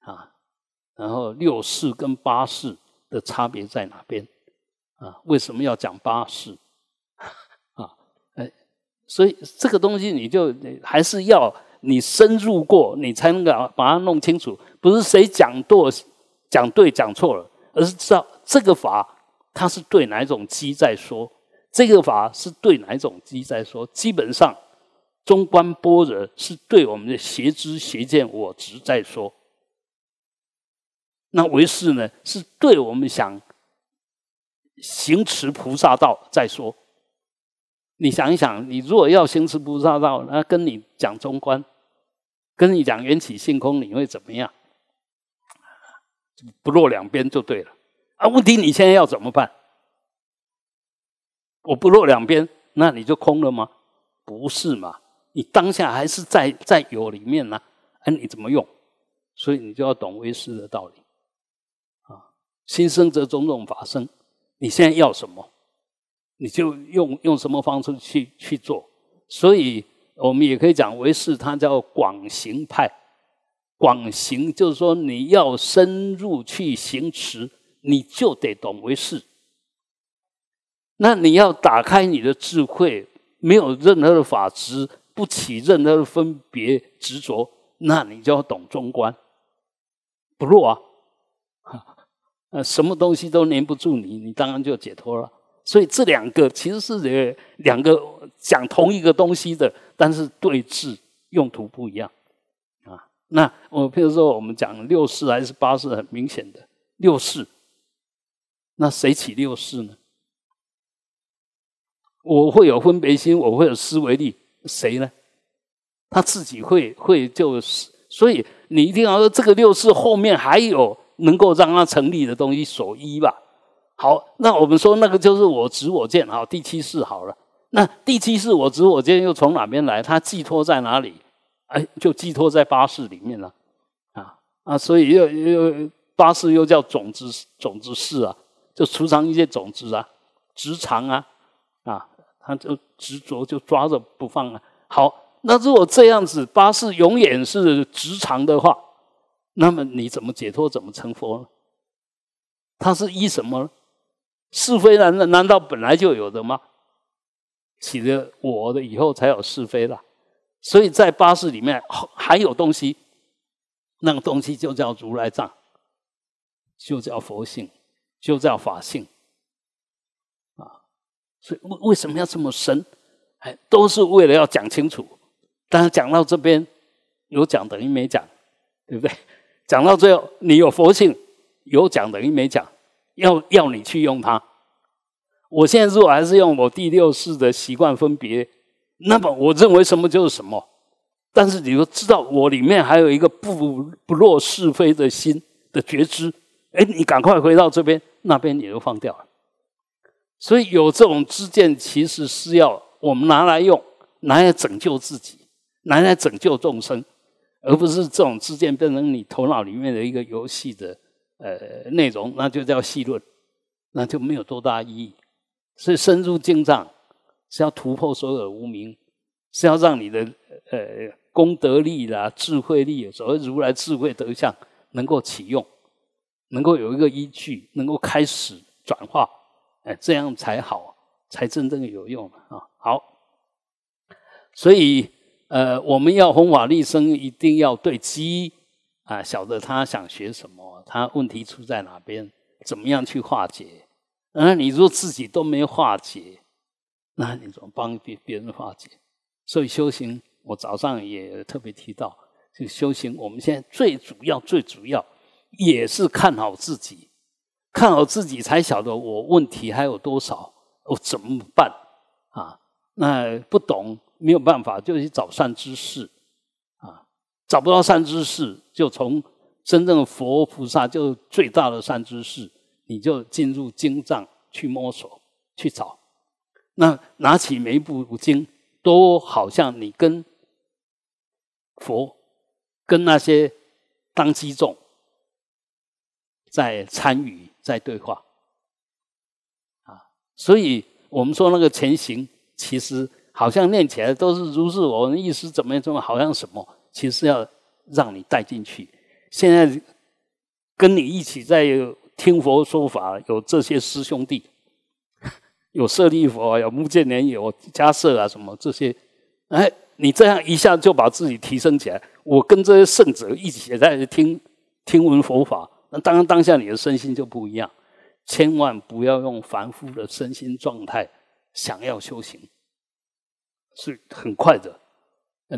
啊？然后六识跟八识的差别在哪边啊？为什么要讲八识 啊？哎，所以这个东西你就还是要你深入过，你才能够把它弄清楚，不是谁讲多讲对讲错了，而是知道这个法它是对哪种机在说，这个法是对哪种机在说。基本上，中观般若是对我们的邪知邪见我执在说，那为是呢是对我们想行持菩萨道在说。你想一想，你如果要行持菩萨道，那跟你讲中观，跟你讲缘起性空，你会怎么样？不落两边就对了啊！问题你现在要怎么办？我不落两边，那你就空了吗？不是嘛？你当下还是在在有里面呢。哎，你怎么用？所以你就要懂为师的道理啊！心生则种种法生。你现在要什么，你就用用什么方式去去做。所以我们也可以讲为师他叫广行派。广行就是说，你要深入去行持，你就得懂为事。那你要打开你的智慧，没有任何的法执，不起任何的分别执着，那你就要懂中观，不弱啊。呃，什么东西都粘不住你，你当然就解脱了。所以这两个其实是两个讲同一个东西的，但是对峙用途不一样。那我譬如说，我们讲六世还是八世，很明显的六世。那谁起六世呢？我会有分别心，我会有思维力，谁呢？他自己会会就，是，所以你一定要说这个六世后面还有能够让他成立的东西，所依吧。好，那我们说那个就是我执我见，好，第七世好了。那第七世我执我见又从哪边来？它寄托在哪里？哎，就寄托在八士里面了，啊啊，所以又又八士又叫种子种子识啊，就储藏一些种子啊，直肠啊，啊，他就执着就抓着不放啊。好，那如果这样子八士永远是直肠的话，那么你怎么解脱，怎么成佛呢？他是依什么？是非难难道本来就有的吗？起了我的以后才有是非了。所以在八识里面还有东西，那个东西就叫如来藏，就叫佛性，就叫法性，啊，所以为为什么要这么深？哎，都是为了要讲清楚。但是讲到这边有讲等于没讲，对不对？讲到最后你有佛性，有讲等于没讲，要要你去用它。我现在如果还是用我第六世的习惯分别。那么我认为什么就是什么，但是你要知道，我里面还有一个不不落是非的心的觉知。哎，你赶快回到这边，那边也就放掉了。所以有这种知见，其实是要我们拿来用，拿来拯救自己，拿来拯救众生，而不是这种知见变成你头脑里面的一个游戏的呃内容，那就叫戏论，那就没有多大意义。所以深入精藏，是要突破所有的无名，是要让你的呃功德力啦、智慧力，所谓如来智慧德相，能够启用，能够有一个依据，能够开始转化，哎，这样才好，才真正有用啊！好，所以呃，我们要弘法利生，一定要对机啊，晓得他想学什么，他问题出在哪边，怎么样去化解？啊，你若自己都没化解。那你怎么帮别别人化解？所以修行，我早上也特别提到，就修行，我们现在最主要、最主要也是看好自己，看好自己才晓得我问题还有多少，我怎么办？啊，那不懂没有办法，就去找善知识，啊，找不到善知识，就从真正的佛菩萨，就最大的善知识，你就进入经藏去摸索去找。那拿起每一部经，都好像你跟佛、跟那些当机众在参与、在对话啊。所以，我们说那个前行，其实好像念起来都是如是我，意思怎么样？怎么样？好像什么？其实要让你带进去。现在跟你一起在听佛说法，有这些师兄弟。有舍利佛，有目犍连，有迦舍啊，什么这些？哎，你这样一下就把自己提升起来。我跟这些圣者一起在听听闻佛法，那当然当下你的身心就不一样。千万不要用凡夫的身心状态想要修行，是很快的。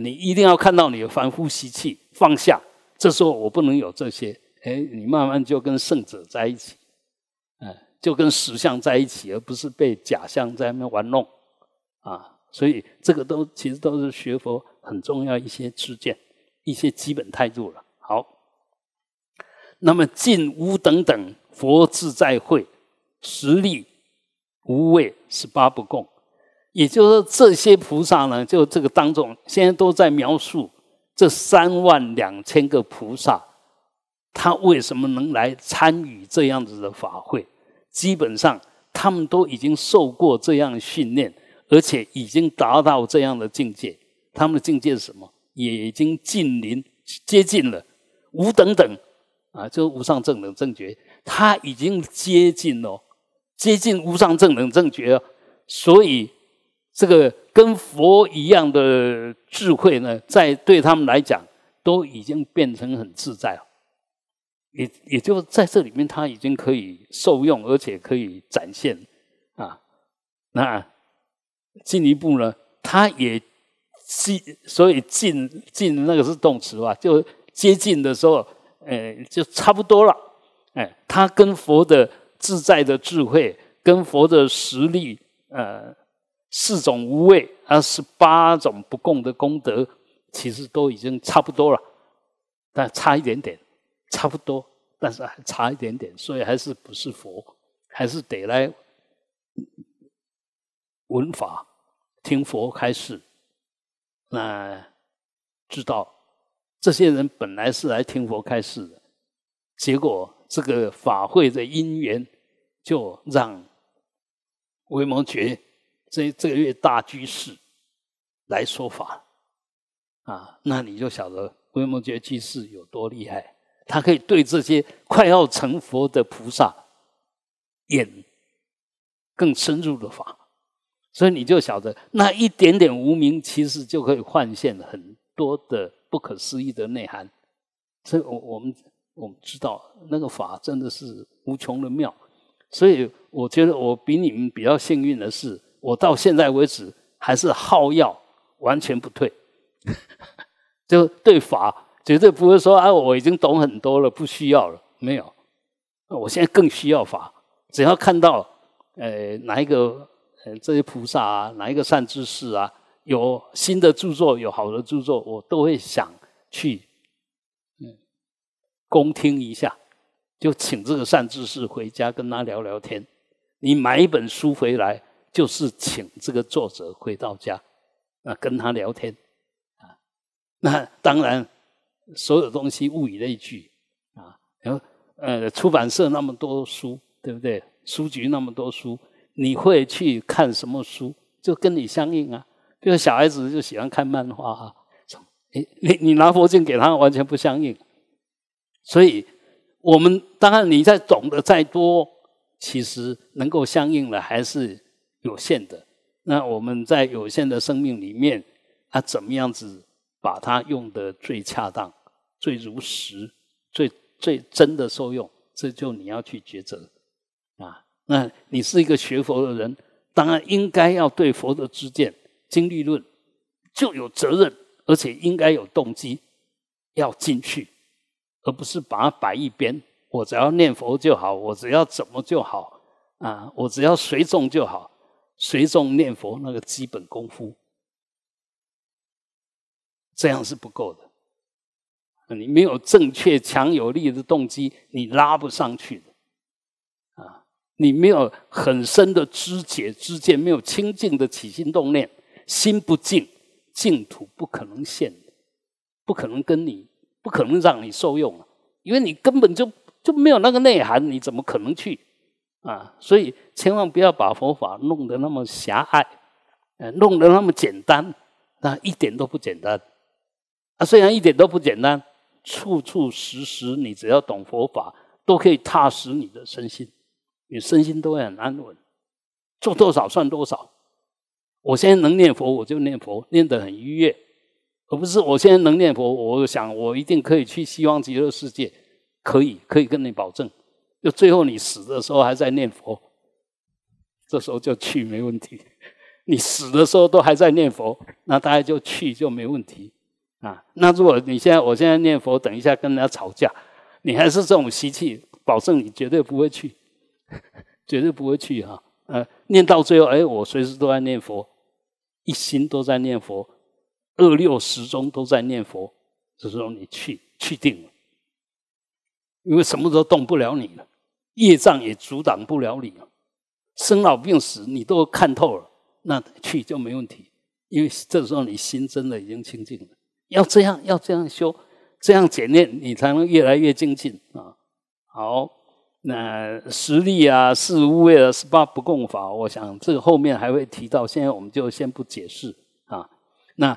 你一定要看到你的凡夫习气放下，这时候我不能有这些。哎，你慢慢就跟圣者在一起。就跟实相在一起，而不是被假象在那玩弄啊！所以这个都其实都是学佛很重要一些事件、一些基本态度了。好，那么尽无等等佛自在会，实力无畏十八不共，也就是说这些菩萨呢，就这个当中现在都在描述这三万两千个菩萨，他为什么能来参与这样子的法会？基本上，他们都已经受过这样的训练，而且已经达到这样的境界。他们的境界是什么？也已经近邻接近了无等等啊，就无上正等正觉。他已经接近哦，接近无上正等正觉，所以这个跟佛一样的智慧呢，在对他们来讲，都已经变成很自在了。也也就在这里面，他已经可以受用，而且可以展现啊。那进一步呢，他也进，所以进进那个是动词吧，就接近的时候，呃，就差不多了。哎，他跟佛的自在的智慧，跟佛的实力，呃，四种无畏，二十八种不共的功德，其实都已经差不多了，但差一点点。差不多，但是还差一点点，所以还是不是佛，还是得来闻法、听佛开示。那知道这些人本来是来听佛开示的，结果这个法会的因缘就让维摩诘这这个月大居士来说法，啊，那你就晓得威蒙觉居士有多厉害。他可以对这些快要成佛的菩萨演更深入的法，所以你就晓得那一点点无名，其实就可以换现很多的不可思议的内涵。所以我我们我们知道，那个法真的是无穷的妙。所以我觉得我比你们比较幸运的是，我到现在为止还是耗药完全不退，就对法。绝对不会说啊，我已经懂很多了，不需要了。没有，我现在更需要法。只要看到，呃，哪一个这些菩萨啊，哪一个善知识啊，有新的著作，有好的著作，我都会想去，嗯，恭听一下。就请这个善知识回家，跟他聊聊天。你买一本书回来，就是请这个作者回到家，啊，跟他聊天。啊，那当然。所有东西物以类聚啊，然后呃，出版社那么多书，对不对？书局那么多书，你会去看什么书？就跟你相应啊。比如小孩子就喜欢看漫画啊，你你你拿佛经给他，完全不相应。所以，我们当然你在懂得再多，其实能够相应的还是有限的。那我们在有限的生命里面，啊，怎么样子？把它用得最恰当、最如实、最最真的受用，这就你要去抉择啊。那你是一个学佛的人，当然应该要对佛的知见、经律论就有责任，而且应该有动机要进去，而不是把它摆一边。我只要念佛就好，我只要怎么就好啊，我只要随众就好，随众念佛那个基本功夫。这样是不够的，你没有正确强有力的动机，你拉不上去的，啊，你没有很深的知解之见，没有清净的起心动念，心不净，净土不可能现的，不可能跟你，不可能让你受用啊，因为你根本就就没有那个内涵，你怎么可能去啊？所以千万不要把佛法弄得那么狭隘，呃，弄得那么简单，那一点都不简单。啊，虽然一点都不简单，处处时时，你只要懂佛法，都可以踏实你的身心，你身心都会很安稳。做多少算多少。我现在能念佛，我就念佛，念得很愉悦，而不是我现在能念佛，我想我一定可以去西方极乐世界。可以，可以跟你保证。就最后你死的时候还在念佛，这时候就去没问题。你死的时候都还在念佛，那大家就去就没问题。啊，那如果你现在我现在念佛，等一下跟人家吵架，你还是这种习气，保证你绝对不会去，绝对不会去哈。呃，念到最后，哎，我随时都在念佛，一心都在念佛，二六时钟都在念佛，这时候你去去定了，因为什么都动不了你了，业障也阻挡不了你了，生老病死你都看透了，那去就没问题，因为这时候你心真的已经清净了。要这样，要这样修，这样检验，你才能越来越精进啊！好，那实力啊、四无畏啊、十八不共法，我想这个后面还会提到，现在我们就先不解释啊。那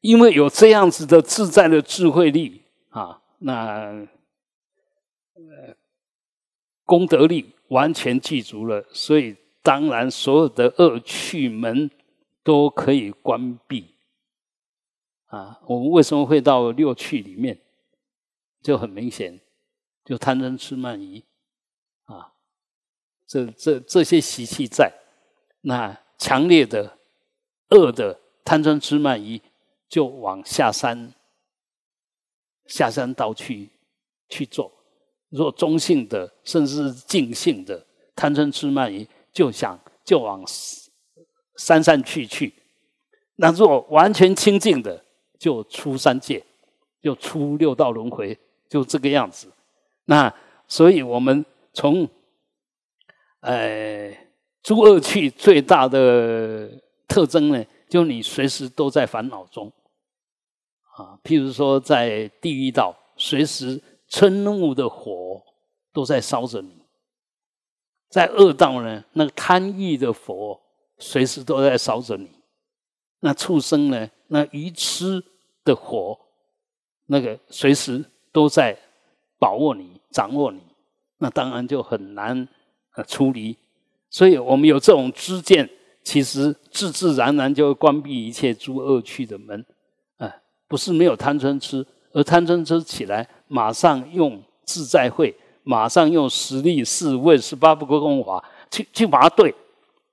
因为有这样子的自在的智慧力啊，那功德力完全具足了，所以当然所有的恶趣门都可以关闭。啊，我们为什么会到六趣里面？就很明显，就贪嗔痴慢疑，啊，这这这些习气在，那强烈的恶的贪嗔痴慢疑就往下山下山道去去做；若中性的，甚至是静性的贪嗔痴慢疑，就想就往山山去去；那若完全清净的。就出三界，就出六道轮回，就这个样子。那所以我们从，呃，诸恶趣最大的特征呢，就你随时都在烦恼中，啊，譬如说在地狱道，随时嗔怒的火都在烧着你；在恶道呢，那个贪欲的佛随时都在烧着你。那畜生呢？那鱼吃的火，那个随时都在把握你、掌握你，那当然就很难处理。所以我们有这种知见，其实自自然然就关闭一切诸恶趣的门。啊，不是没有贪嗔痴，而贪嗔痴起来，马上用自在慧，马上用十力、四无十八不共法去去把它对，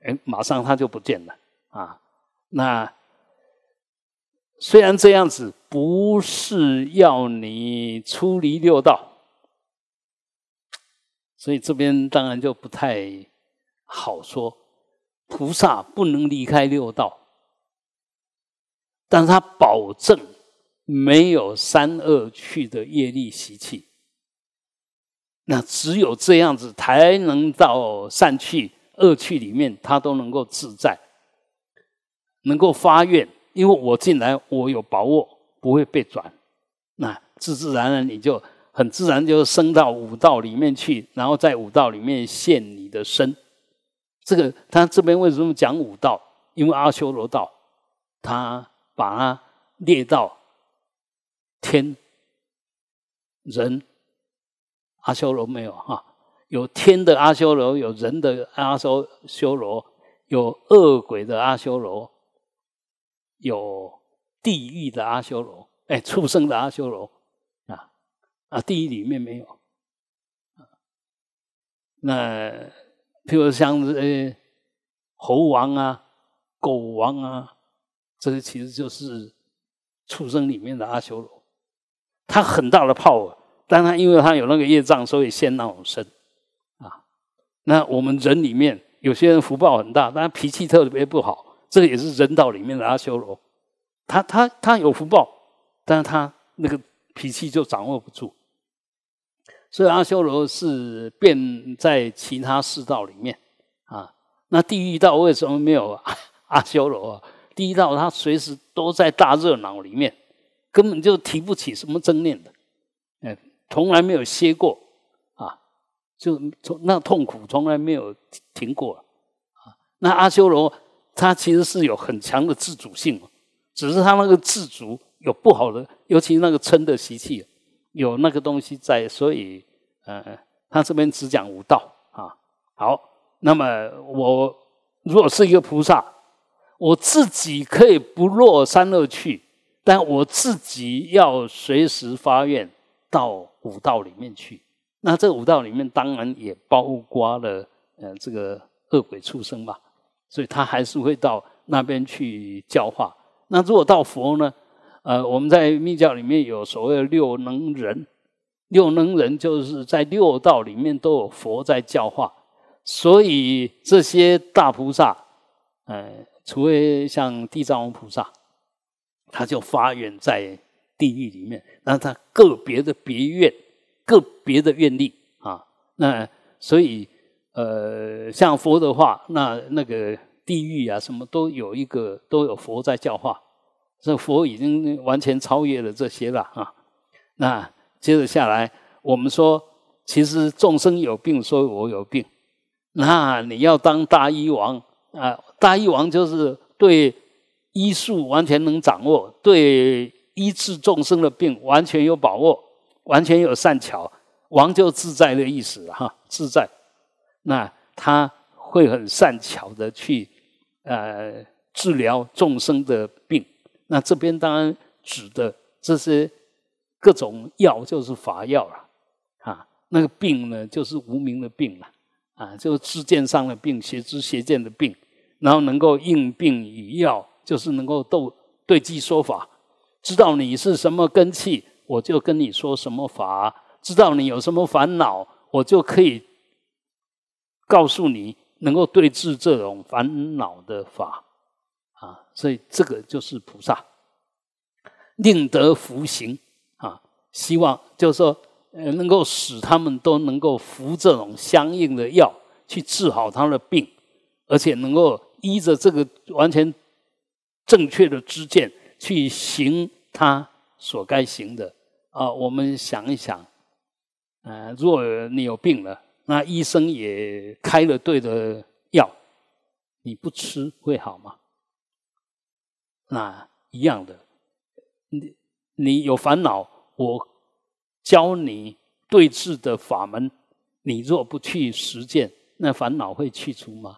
哎，马上它就不见了啊。那虽然这样子不是要你出离六道，所以这边当然就不太好说。菩萨不能离开六道，但是他保证没有三恶趣的业力习气。那只有这样子，才能到善趣、恶趣里面，他都能够自在，能够发愿。因为我进来，我有把握不会被转，那自自然然你就很自然就升到五道里面去，然后在五道里面现你的身。这个他这边为什么讲五道？因为阿修罗道，他把列到天、人、阿修罗没有哈？有天的阿修罗，有人的阿修修罗，有恶鬼的阿修罗。有地狱的阿修罗，哎，畜生的阿修罗，啊啊，地狱里面没有。那譬如像呃，猴王啊，狗王啊，这些其实就是畜生里面的阿修罗，他很大的泡，但他因为他有那个业障，所以先恼生。啊，那我们人里面有些人福报很大，但他脾气特别不好。这个也是人道里面的阿修罗，他他他有福报，但是他那个脾气就掌握不住，所以阿修罗是变在其他四道里面啊。那地狱道为什么没有 阿修罗啊？地狱道他随时都在大热闹里面，根本就提不起什么正念的，哎，从来没有歇过啊，就从那痛苦从来没有停过啊。那阿修罗。他其实是有很强的自主性只是他那个自主有不好的，尤其那个嗔的习气有那个东西在，所以呃，他这边只讲五道啊。好，那么我如果是一个菩萨，我自己可以不落三恶去，但我自己要随时发愿到五道里面去。那这五道里面当然也包括了呃，这个恶鬼畜生吧。所以他还是会到那边去教化。那如果到佛呢？呃，我们在密教里面有所谓六能人，六能人就是在六道里面都有佛在教化。所以这些大菩萨，呃，除非像地藏王菩萨，他就发愿在地狱里面，那他个别的别愿，个别的愿力啊。那所以。呃，像佛的话，那那个地狱啊，什么都有一个，都有佛在教化。这佛已经完全超越了这些了啊。那接着下来，我们说，其实众生有病，说我有病。那你要当大医王啊！大医王就是对医术完全能掌握，对医治众生的病完全有把握，完全有善巧，王就自在的意思哈，自在。那他会很善巧的去，呃，治疗众生的病。那这边当然指的这些各种药就是法药了，啊，那个病呢就是无名的病了，啊，就支见上的病、邪知邪见的病，然后能够应病与药，就是能够斗对机说法，知道你是什么根气，我就跟你说什么法；知道你有什么烦恼，我就可以。告诉你能够对治这种烦恼的法啊，所以这个就是菩萨令得福行啊，希望就是说，呃，能够使他们都能够服这种相应的药去治好他的病，而且能够依着这个完全正确的知见去行他所该行的啊。我们想一想，呃，如果你有病了。那医生也开了对的药，你不吃会好吗？那一样的，你你有烦恼，我教你对治的法门，你若不去实践，那烦恼会去除吗？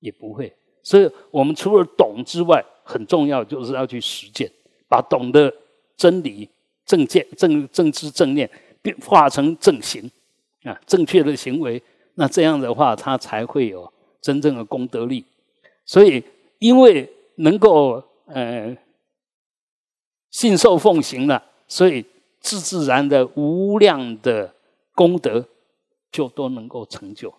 也不会。所以我们除了懂之外，很重要就是要去实践，把懂得真理、正见、正正知、正念，变化成正行。啊，正确的行为，那这样的话，他才会有真正的功德力。所以，因为能够呃信受奉行了，所以自自然的无量的功德就都能够成就。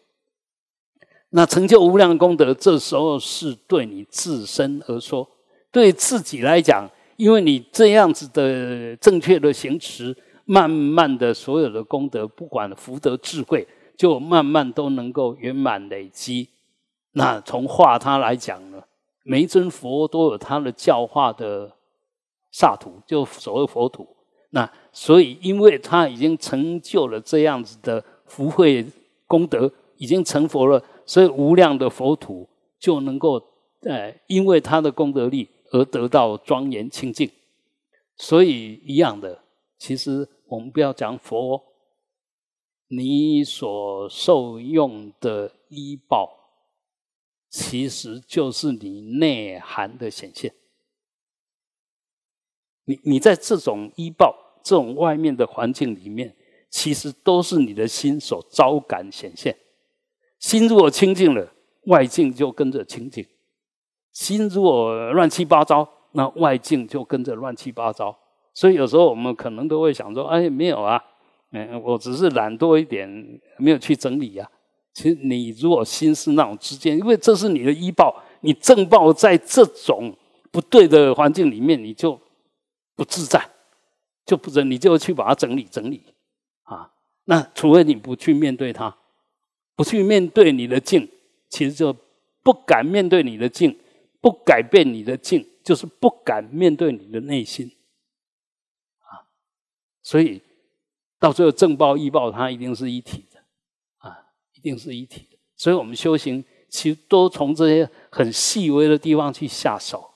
那成就无量功德，这时候是对你自身而说，对自己来讲，因为你这样子的正确的行持。慢慢的，所有的功德，不管福德智慧，就慢慢都能够圆满累积。那从化他来讲呢，每一尊佛都有他的教化的萨土，就所谓佛土。那所以，因为他已经成就了这样子的福慧功德，已经成佛了，所以无量的佛土就能够，呃，因为他的功德力而得到庄严清净。所以一样的。其实我们不要讲佛，你所受用的衣报，其实就是你内涵的显现。你你在这种衣报、这种外面的环境里面，其实都是你的心所招感显现。心如果清净了，外境就跟着清净；心如果乱七八糟，那外境就跟着乱七八糟。所以有时候我们可能都会想说：“哎，没有啊，嗯，我只是懒惰一点，没有去整理呀。”其实你如果心是那种之间，因为这是你的医报，你正报在这种不对的环境里面，你就不自在，就不整，你就去把它整理整理啊。那除非你不去面对它，不去面对你的境，其实就不敢面对你的境，不改变你的境，就是不敢面对你的内心。所以，到最后正报、异报，它一定是一体的，啊，一定是一体的。所以我们修行，其实都从这些很细微的地方去下手，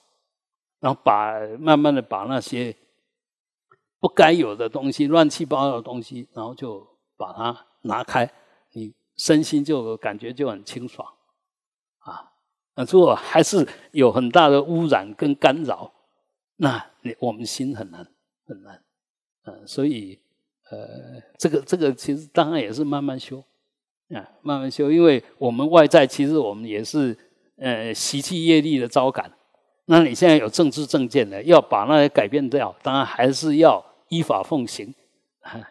然后把慢慢的把那些不该有的东西、乱七八糟的东西，然后就把它拿开，你身心就感觉就很清爽，啊。那如果还是有很大的污染跟干扰，那你我们心很难很难。所以，呃，这个这个其实当然也是慢慢修，啊，慢慢修，因为我们外在其实我们也是，呃，习气业力的招感。那你现在有政治证件的，要把那些改变掉，当然还是要依法奉行，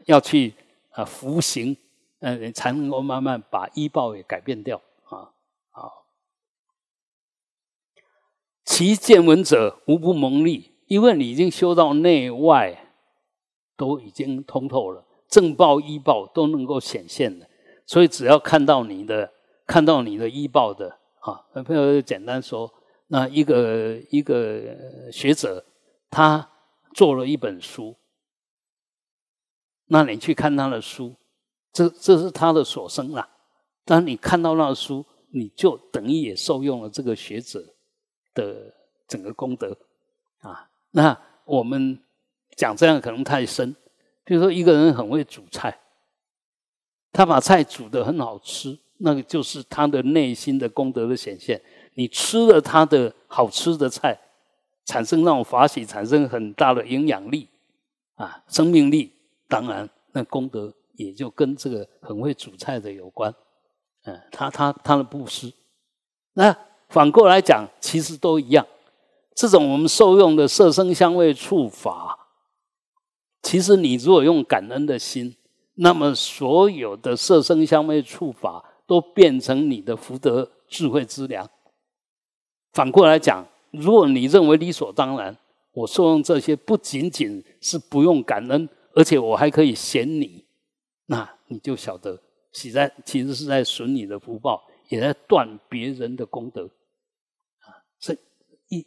要去啊服刑，嗯，才能够慢慢把医报也改变掉啊。好，其见闻者无不蒙利，因为你已经修到内外。都已经通透了，正报医报都能够显现了。所以只要看到你的，看到你的医报的，啊，那简单说，那一个一个学者，他做了一本书，那你去看他的书，这这是他的所生啦。当你看到那书，你就等于也受用了这个学者的整个功德啊。那我们。讲这样可能太深，比如说一个人很会煮菜，他把菜煮得很好吃，那个就是他的内心的功德的显现。你吃了他的好吃的菜，产生那种法喜，产生很大的营养力啊，生命力。当然，那功德也就跟这个很会煮菜的有关。嗯，他他他的布施，那反过来讲，其实都一样。这种我们受用的色声香味触法。其实，你如果用感恩的心，那么所有的色声香味触法都变成你的福德智慧之粮。反过来讲，如果你认为理所当然，我受用这些不仅仅是不用感恩，而且我还可以嫌你，那你就晓得，其在其实是在损你的福报，也在断别人的功德。啊，这一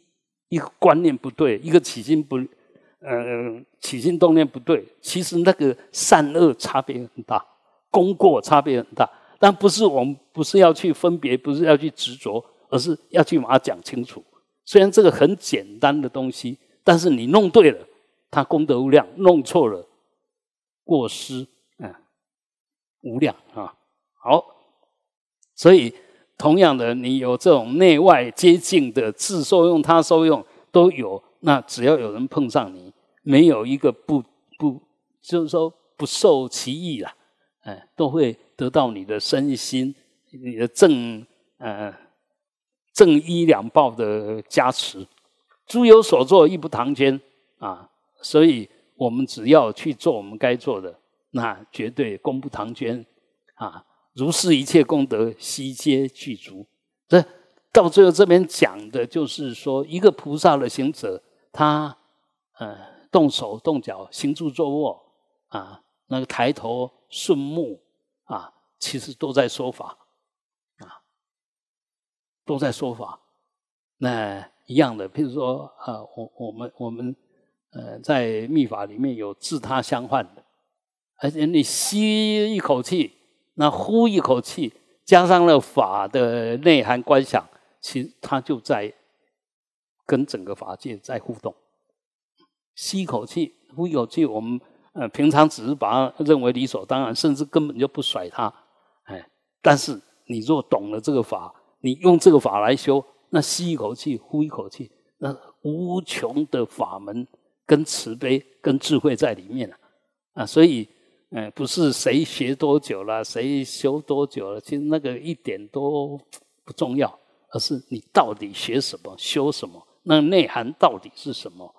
一个观念不对，一个起心不。嗯，起心动念不对，其实那个善恶差别很大，功过差别很大。但不是我们不是要去分别，不是要去执着，而是要去把它讲清楚。虽然这个很简单的东西，但是你弄对了，它功德无量；弄错了，过失嗯无量啊。好，所以同样的，你有这种内外接近的自受用、他受用都有。那只要有人碰上你，没有一个不不，就是说不受其益啦，哎，都会得到你的身心、你的正，呃，正一两报的加持。诸有所作，亦不堂捐啊！所以我们只要去做我们该做的，那绝对功不堂捐啊！如是一切功德悉皆具足。这到最后这边讲的就是说，一个菩萨的行者。他呃动手动脚行住坐卧啊，那个抬头顺目啊，其实都在说法啊，都在说法。那一样的，譬如说啊，我我们我们呃在密法里面有自他相换的，而且你吸一口气，那呼一口气，加上了法的内涵观想，其实它就在。跟整个法界在互动，吸一口气，呼一口气，我们呃平常只是把它认为理所当然，甚至根本就不甩它，哎，但是你若懂了这个法，你用这个法来修，那吸一口气，呼一口气，那无穷的法门、跟慈悲、跟智慧在里面了啊，所以，嗯，不是谁学多久了，谁修多久了，其实那个一点都不重要，而是你到底学什么，修什么。那内涵到底是什么？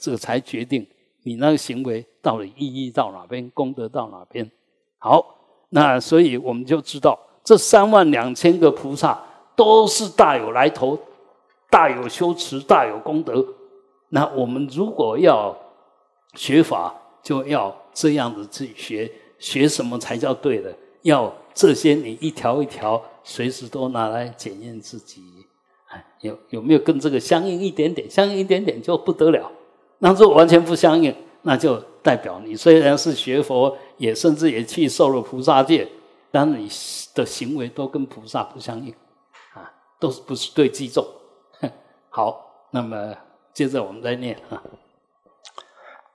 这个才决定你那个行为到底意义到哪边，功德到哪边。好，那所以我们就知道，这三万两千个菩萨都是大有来头，大有修持，大有功德。那我们如果要学法，就要这样子去学，学什么才叫对的？要这些你一条一条，随时都拿来检验自己。有有没有跟这个相应一点点？相应一点点就不得了。那如果完全不相应，那就代表你虽然是学佛，也甚至也去受了菩萨戒，但你的行为都跟菩萨不相应，啊，都是不是对机哼，好，那么接着我们再念啊，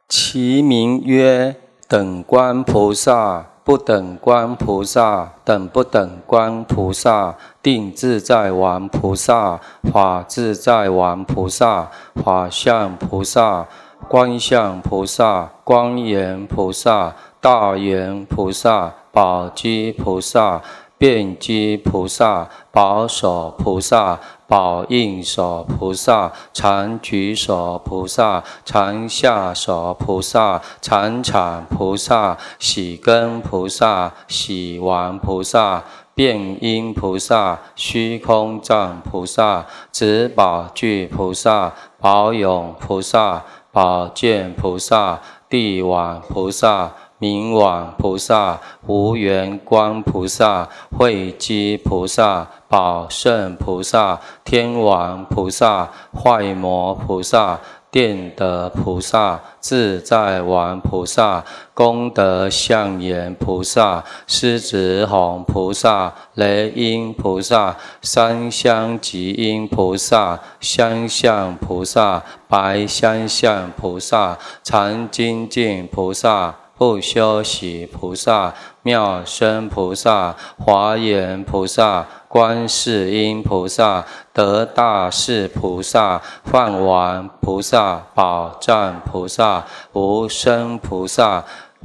其名曰等观菩萨。不等观菩萨，等不等观菩萨，定自在王菩萨，法自在王菩萨，法相菩萨，观相菩萨，光言菩萨，大言菩萨，宝积菩萨，遍积菩萨，宝所菩萨。宝应所菩萨，常举所菩萨，常下所菩萨，常产菩萨，喜根菩萨，喜王菩萨，变音菩萨，虚空藏菩萨，智宝具菩萨，宝勇菩萨，宝剑菩萨，地网菩萨。明王菩萨、无源光菩萨、慧基菩萨、宝胜菩萨、天王菩萨、坏魔菩萨、电德菩萨、自在王菩萨、功德相言菩萨、狮子吼菩萨、雷音菩萨、三香吉音菩萨、香象菩萨、白香象菩萨、藏精进菩萨。不休息，菩萨妙身菩萨，华严菩萨，观世音菩萨，得大士菩萨，饭王菩萨，宝障菩萨，无生菩萨，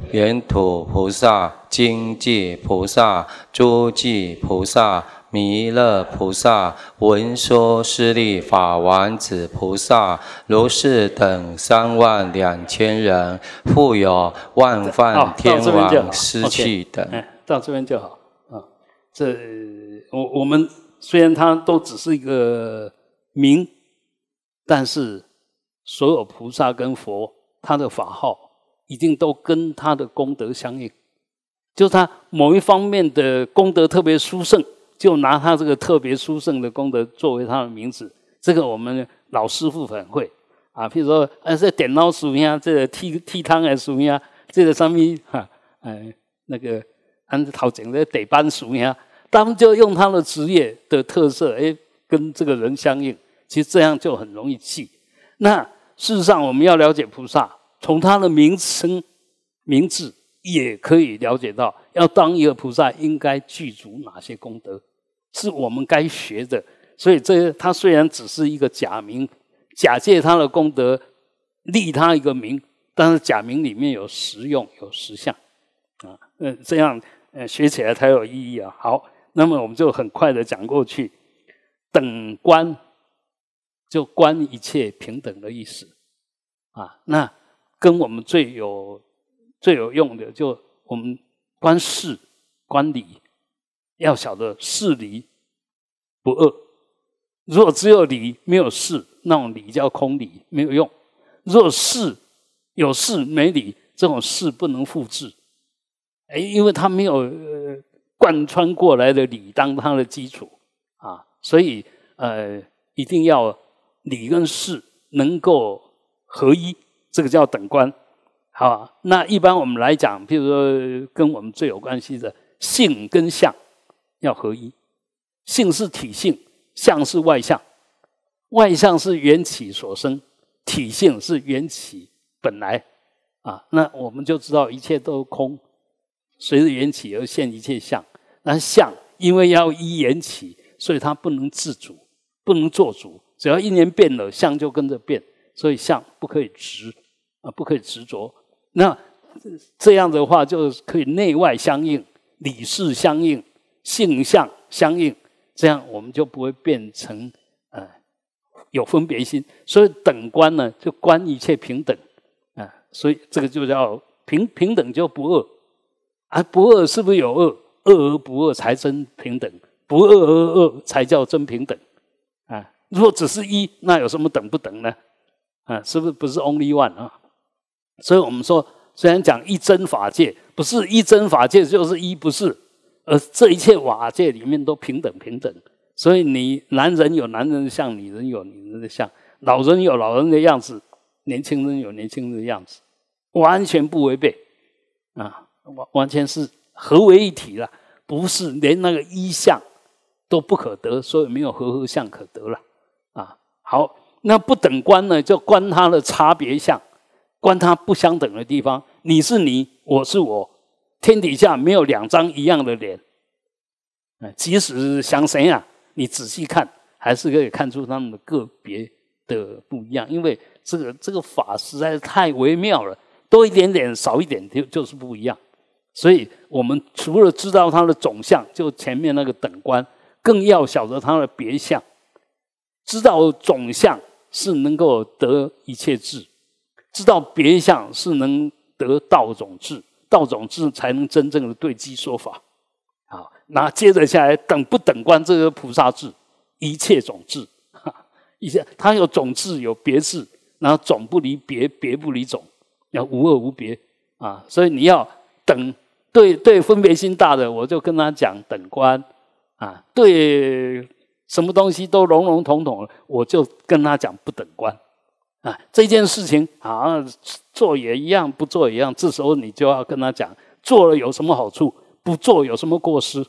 圆土菩萨，精济菩萨，诸暨菩萨。弥勒菩萨、文殊师利法王子菩萨、如是等三万两千人，复有万梵天王、失去等。到这边就好。啊，这我我们虽然他都只是一个名，但是所有菩萨跟佛，他的法号一定都跟他的功德相应，就是他某一方面的功德特别殊胜。就拿他这个特别殊胜的功德作为他的名字，这个我们老师傅很会啊。譬如说，呃，这点老鼠呀，啊，这剃剃汤哎鼠名啊，这个上面哈，哎，那个按头颈的得斑鼠呀，他们就用他的职业的特色，哎，跟这个人相应。其实这样就很容易记。那事实上，我们要了解菩萨，从他的名称、名字。也可以了解到，要当一个菩萨应该具足哪些功德，是我们该学的。所以这他虽然只是一个假名，假借他的功德立他一个名，但是假名里面有实用有实相，啊，嗯，这样呃学起来才有意义啊。好，那么我们就很快的讲过去，等观就观一切平等的意思，啊，那跟我们最有。最有用的就我们观事观理，要晓得事理不二。若只有理没有事，那种理叫空理，没有用；若事有事没理，这种事不能复制。哎，因为它没有呃、贯穿过来的理当它的基础啊，所以呃，一定要理跟事能够合一，这个叫等观。好，那一般我们来讲，譬如说跟我们最有关系的性跟相要合一。性是体性，相是外相，外相是缘起所生，体性是缘起本来。啊，那我们就知道一切都空，随着缘起而现一切相。那相因为要依缘起，所以它不能自主，不能做主。只要一念变了，相就跟着变，所以相不可以执，啊，不可以执着。那这样的话就可以内外相应，理事相应，性相相应，这样我们就不会变成啊有分别心。所以等观呢，就观一切平等啊。所以这个就叫平平等就不二啊，不二是不是有二？二而不二才真平等，不二而二才叫真平等啊。如果只是一，那有什么等不等呢？啊，是不是不是 only one 啊？所以我们说，虽然讲一真法界，不是一真法界，就是一不是，而这一切法界里面都平等平等。所以你男人有男人的相，女人有女人的相，老人有老人的样子，年轻人有年轻人的样子，完全不违背啊，完完全是合为一体了，不是连那个一相都不可得，所以没有合合相可得了啊。好，那不等观呢，就观它的差别相。观它不相等的地方，你是你，我是我，天底下没有两张一样的脸。哎，即使像谁啊，你仔细看，还是可以看出他们的个别的不一样。因为这个这个法实在是太微妙了，多一点点，少一点就就是不一样。所以，我们除了知道它的总相，就前面那个等观，更要晓得它的别相。知道总相是能够得一切智。知道别相是能得道种智，道种智才能真正的对机说法啊。那接着下来，等不等观这个菩萨智，一切种智，一切他有种智有别智，后种不离别，别不离种，要无二无别啊。所以你要等对对分别心大的，我就跟他讲等观啊；对什么东西都笼笼统统我就跟他讲不等观。啊，这件事情啊，做也一样，不做也一样。这时候你就要跟他讲，做了有什么好处，不做有什么过失？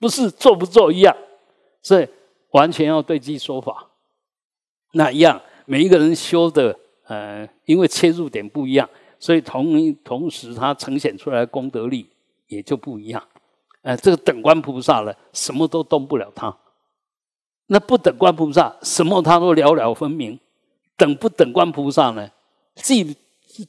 不是做不做一样，所以完全要对自己说法。那一样，每一个人修的呃，因为切入点不一样，所以同同时他呈现出来的功德力也就不一样。呃，这个等观菩萨呢，什么都动不了他；那不等观菩萨，什么他都了了分明。等不等观菩萨呢？既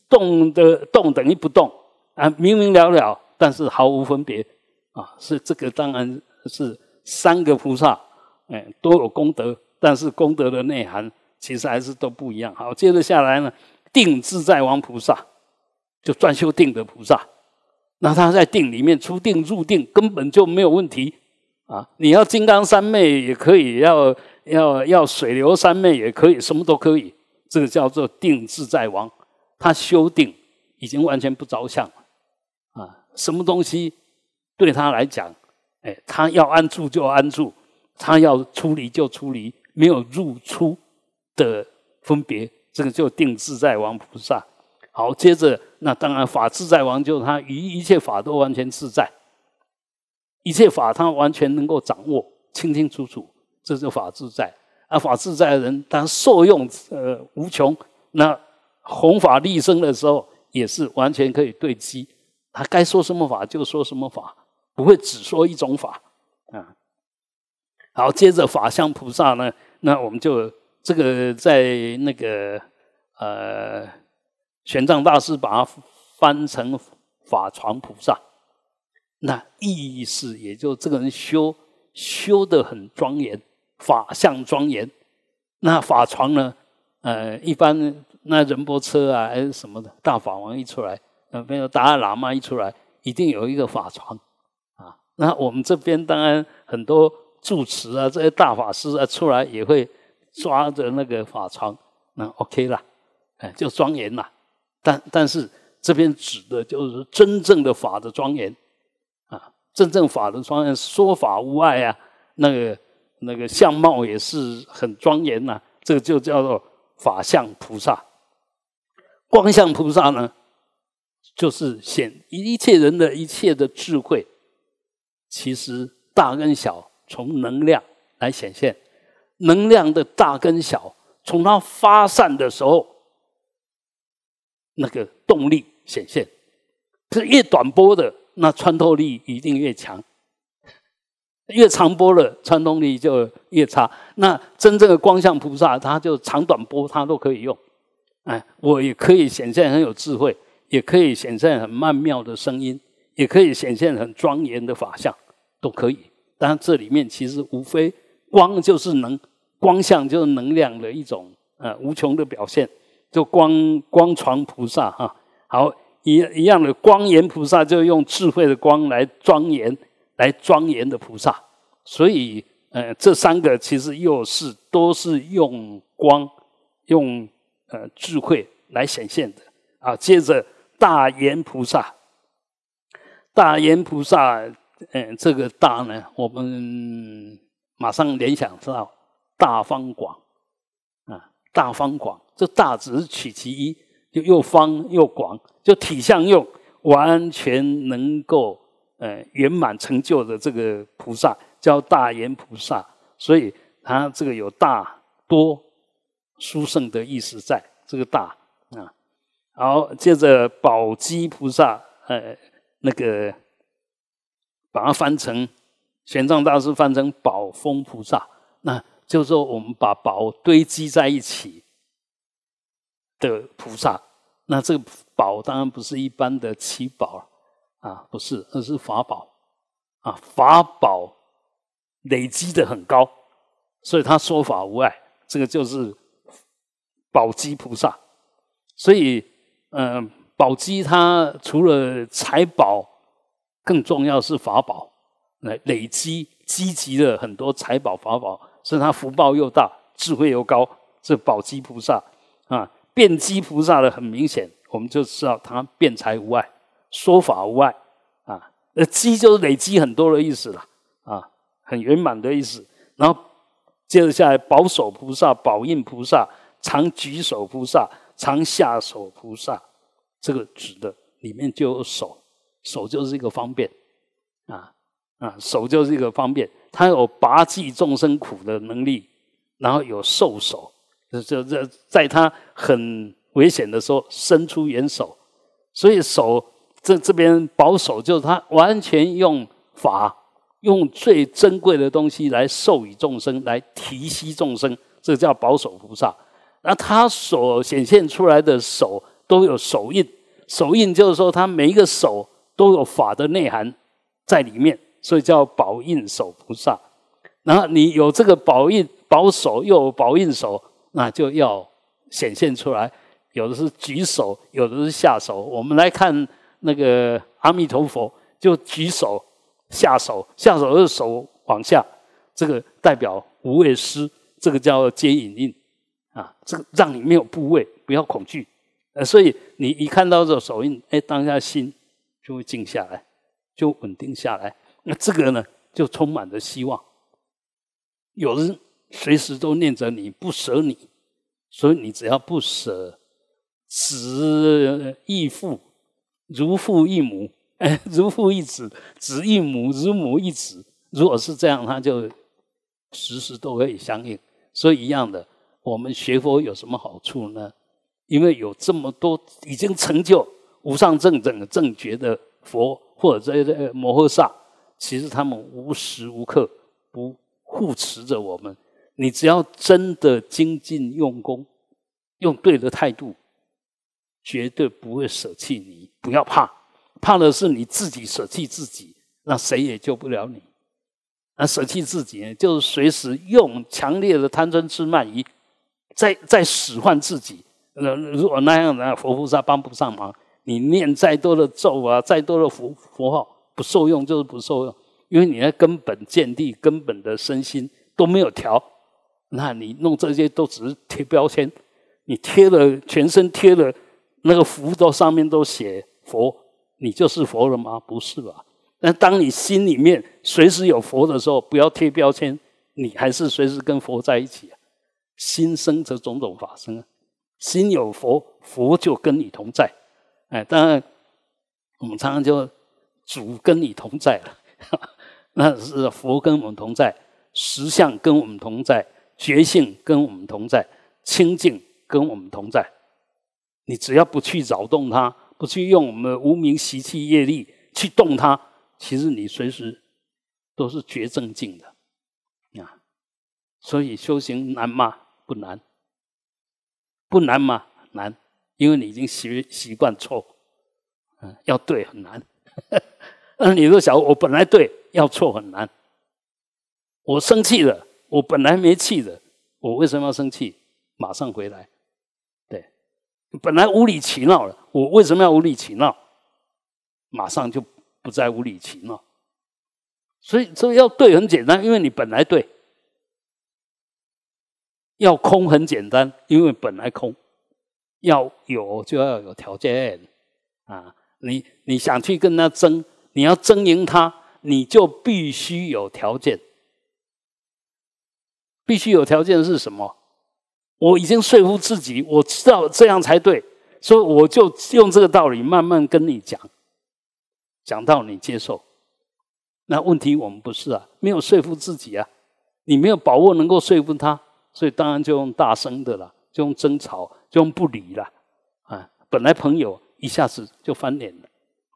动的动等于不动啊，明明了了，但是毫无分别啊。是这个当然是三个菩萨，哎，都有功德，但是功德的内涵其实还是都不一样。好，接着下来呢，定自在王菩萨就专修定的菩萨，那他在定里面出定入定根本就没有问题。啊，你要金刚三昧也可以，要要要水流三昧也可以，什么都可以。这个叫做定自在王，他修定已经完全不着相了啊。什么东西对他来讲，哎，他要安住就安住，他要出离就出离，没有入出的分别。这个就定自在王菩萨。好，接着那当然法自在王，就是他一一切法都完全自在。一切法，他完全能够掌握清清楚楚，这就法自在。而法自在的人，他受用呃无穷。那弘法立身的时候，也是完全可以对机，他该说什么法就说什么法，不会只说一种法啊。好，接着法相菩萨呢，那我们就这个在那个呃玄奘大师把它翻成法传菩萨。那意义是，也就这个人修修得很庄严，法相庄严。那法床呢？呃，一般那仁波车啊，还是什么的，大法王一出来，呃，比如达赖喇嘛一出来，一定有一个法床啊。那我们这边当然很多住持啊，这些大法师啊出来也会抓着那个法床，那 OK 啦，哎，就庄严啦。但但是这边指的就是真正的法的庄严。真正法的庄严说法无碍啊，那个那个相貌也是很庄严呐。这个就叫做法相菩萨。光相菩萨呢，就是显一切人的一切的智慧。其实大跟小从能量来显现，能量的大跟小从它发散的时候那个动力显现，是越短波的。那穿透力一定越强，越长波的穿透力就越差。那真正的光相菩萨，他就长短波他都可以用。哎，我也可以显现很有智慧，也可以显现很曼妙的声音，也可以显现很庄严的法相，都可以。当然，这里面其实无非光就是能光相，就是能量的一种，呃，无穷的表现，就光光传菩萨哈。好。一一样的光颜菩萨，就用智慧的光来庄严，来庄严的菩萨。所以，呃，这三个其实又是都是用光，用呃智慧来显现的啊。接着大言菩萨，大言菩萨，嗯，这个大呢，我们马上联想到大方广啊，大方广。这大只是取其一，就又方又广。就体相用完全能够呃圆满成就的这个菩萨叫大圆菩萨，所以他这个有大多殊胜的意思在这个大啊。好，接着宝积菩萨，呃，那个把它翻成玄奘大师翻成宝峰菩萨，那就是说我们把宝堆积在一起的菩萨，那这个。宝当然不是一般的七宝啊，不是，而是法宝啊。法宝累积的很高，所以他说法无碍，这个就是宝积菩萨。所以，嗯，宝积他除了财宝，更重要是法宝，来累积积极的很多财宝法宝，所以他福报又大，智慧又高，是宝积菩萨啊。变积菩萨的很明显。我们就知道他辩才无碍，说法无碍啊，呃，积就是累积很多的意思了啊，很圆满的意思。然后接着下来，保守菩萨、宝印菩萨、常举手菩萨、常下手菩萨，这个指的里面就有手，手就是一个方便啊啊，手就是一个方便，他有拔济众生苦的能力，然后有受手，就这这，在他很。危险的时候伸出援手，所以手这这边保守，就是他完全用法，用最珍贵的东西来授予众生，来提携众生，这叫保守菩萨。那他所显现出来的手都有手印，手印就是说他每一个手都有法的内涵在里面，所以叫宝印手菩萨。然后你有这个宝印保守，又有宝印手，那就要显现出来。有的是举手，有的是下手。我们来看那个阿弥陀佛，就举手、下手、下手，的手往下，这个代表无畏师，这个叫接引印啊，这个让你没有部位，不要恐惧。呃，所以你一看到这个手印，哎，当下心就会静下来，就稳定下来。那这个呢，就充满着希望。有人随时都念着你不舍你，所以你只要不舍。子亦父如父亦母，哎，如父亦子，子亦母如母亦子。如果是这样，他就时时都会相应。所以一样的，我们学佛有什么好处呢？因为有这么多已经成就无上正等正觉的佛或者这摩诃萨，其实他们无时无刻不护持着我们。你只要真的精进用功，用对的态度。绝对不会舍弃你，不要怕，怕的是你自己舍弃自己，那谁也救不了你。那舍弃自己呢，就是随时用强烈的贪嗔痴慢疑，在在使唤自己。那如果那样的佛菩萨帮不上忙，你念再多的咒啊，再多的佛佛号，不受用就是不受用，因为你的根本见地、根本的身心都没有调，那你弄这些都只是贴标签，你贴了全身贴了。那个符都上面都写佛，你就是佛了吗？不是吧？那当你心里面随时有佛的时候，不要贴标签，你还是随时跟佛在一起啊。心生则种种法生啊，心有佛，佛就跟你同在。哎，当然我们常常就主跟你同在了，那是佛跟我们同在，实相跟我们同在，觉性跟我们同在，清净跟我们同在。你只要不去扰动它，不去用我们无名习气业力去动它，其实你随时都是觉正境的，啊！所以修行难吗？不难。不难吗？难，因为你已经习习惯错，嗯，要对很难。那你说想，我本来对，要错很难。我生气了，我本来没气的，我为什么要生气？马上回来。本来无理取闹了，我为什么要无理取闹？马上就不再无理取闹。所以这要对很简单，因为你本来对；要空很简单，因为本来空；要有就要有条件啊。你你想去跟他争，你要争赢他，你就必须有条件。必须有条件是什么？我已经说服自己，我知道这样才对，所以我就用这个道理慢慢跟你讲，讲到你接受。那问题我们不是啊，没有说服自己啊，你没有把握能够说服他，所以当然就用大声的了，就用争吵，就用不理了啊。本来朋友一下子就翻脸了，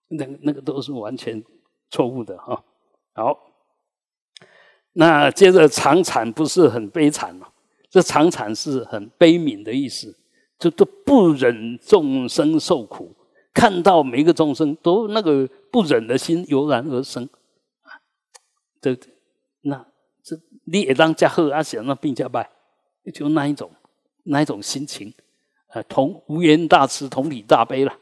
那那个都是完全错误的哈。好，那接着长惨不是很悲惨吗？这常产是很悲悯的意思，就就不忍众生受苦，看到每一个众生都那个不忍的心油然而生，啊，这那这，你也当加贺阿想让病家拜，就那一种那一种心情，啊同无缘大慈，同体大悲了，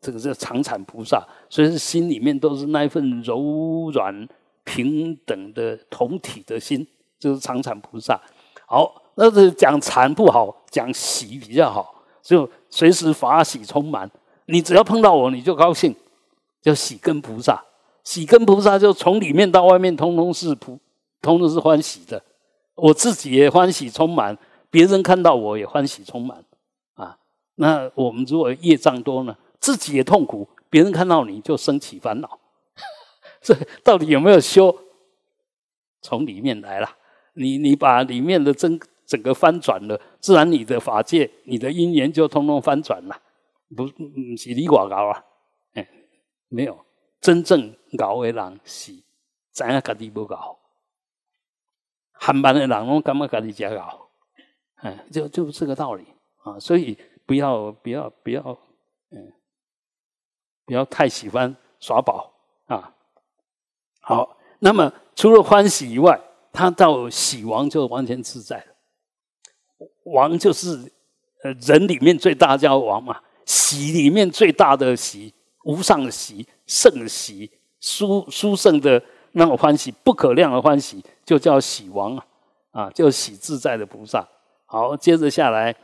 这个是常产菩萨，所以心里面都是那一份柔软平等的同体的心，就是常产菩萨，好。那是讲禅不好，讲喜比较好，就随时法喜充满。你只要碰到我，你就高兴，叫喜跟菩萨，喜跟菩萨就从里面到外面，通通是普，通通是欢喜的。我自己也欢喜充满，别人看到我也欢喜充满，啊，那我们如果业障多呢，自己也痛苦，别人看到你就升起烦恼，这 到底有没有修？从里面来了，你你把里面的真。整个翻转了，自然你的法界、你的因缘就通通翻转了，不是你搞啊？哎，没有真正搞的人是知影自己不搞，含慢的人拢感觉自己在搞，哎，就就是这个道理啊。所以不要不要不要，嗯，不要太喜欢耍宝啊。好，那么除了欢喜以外，他到喜王就完全自在了。王就是，呃，人里面最大叫王嘛，喜里面最大的喜，无上喜、圣喜、殊殊胜的那种欢喜，不可量的欢喜，就叫喜王啊，啊，叫喜自在的菩萨。好，接着下来，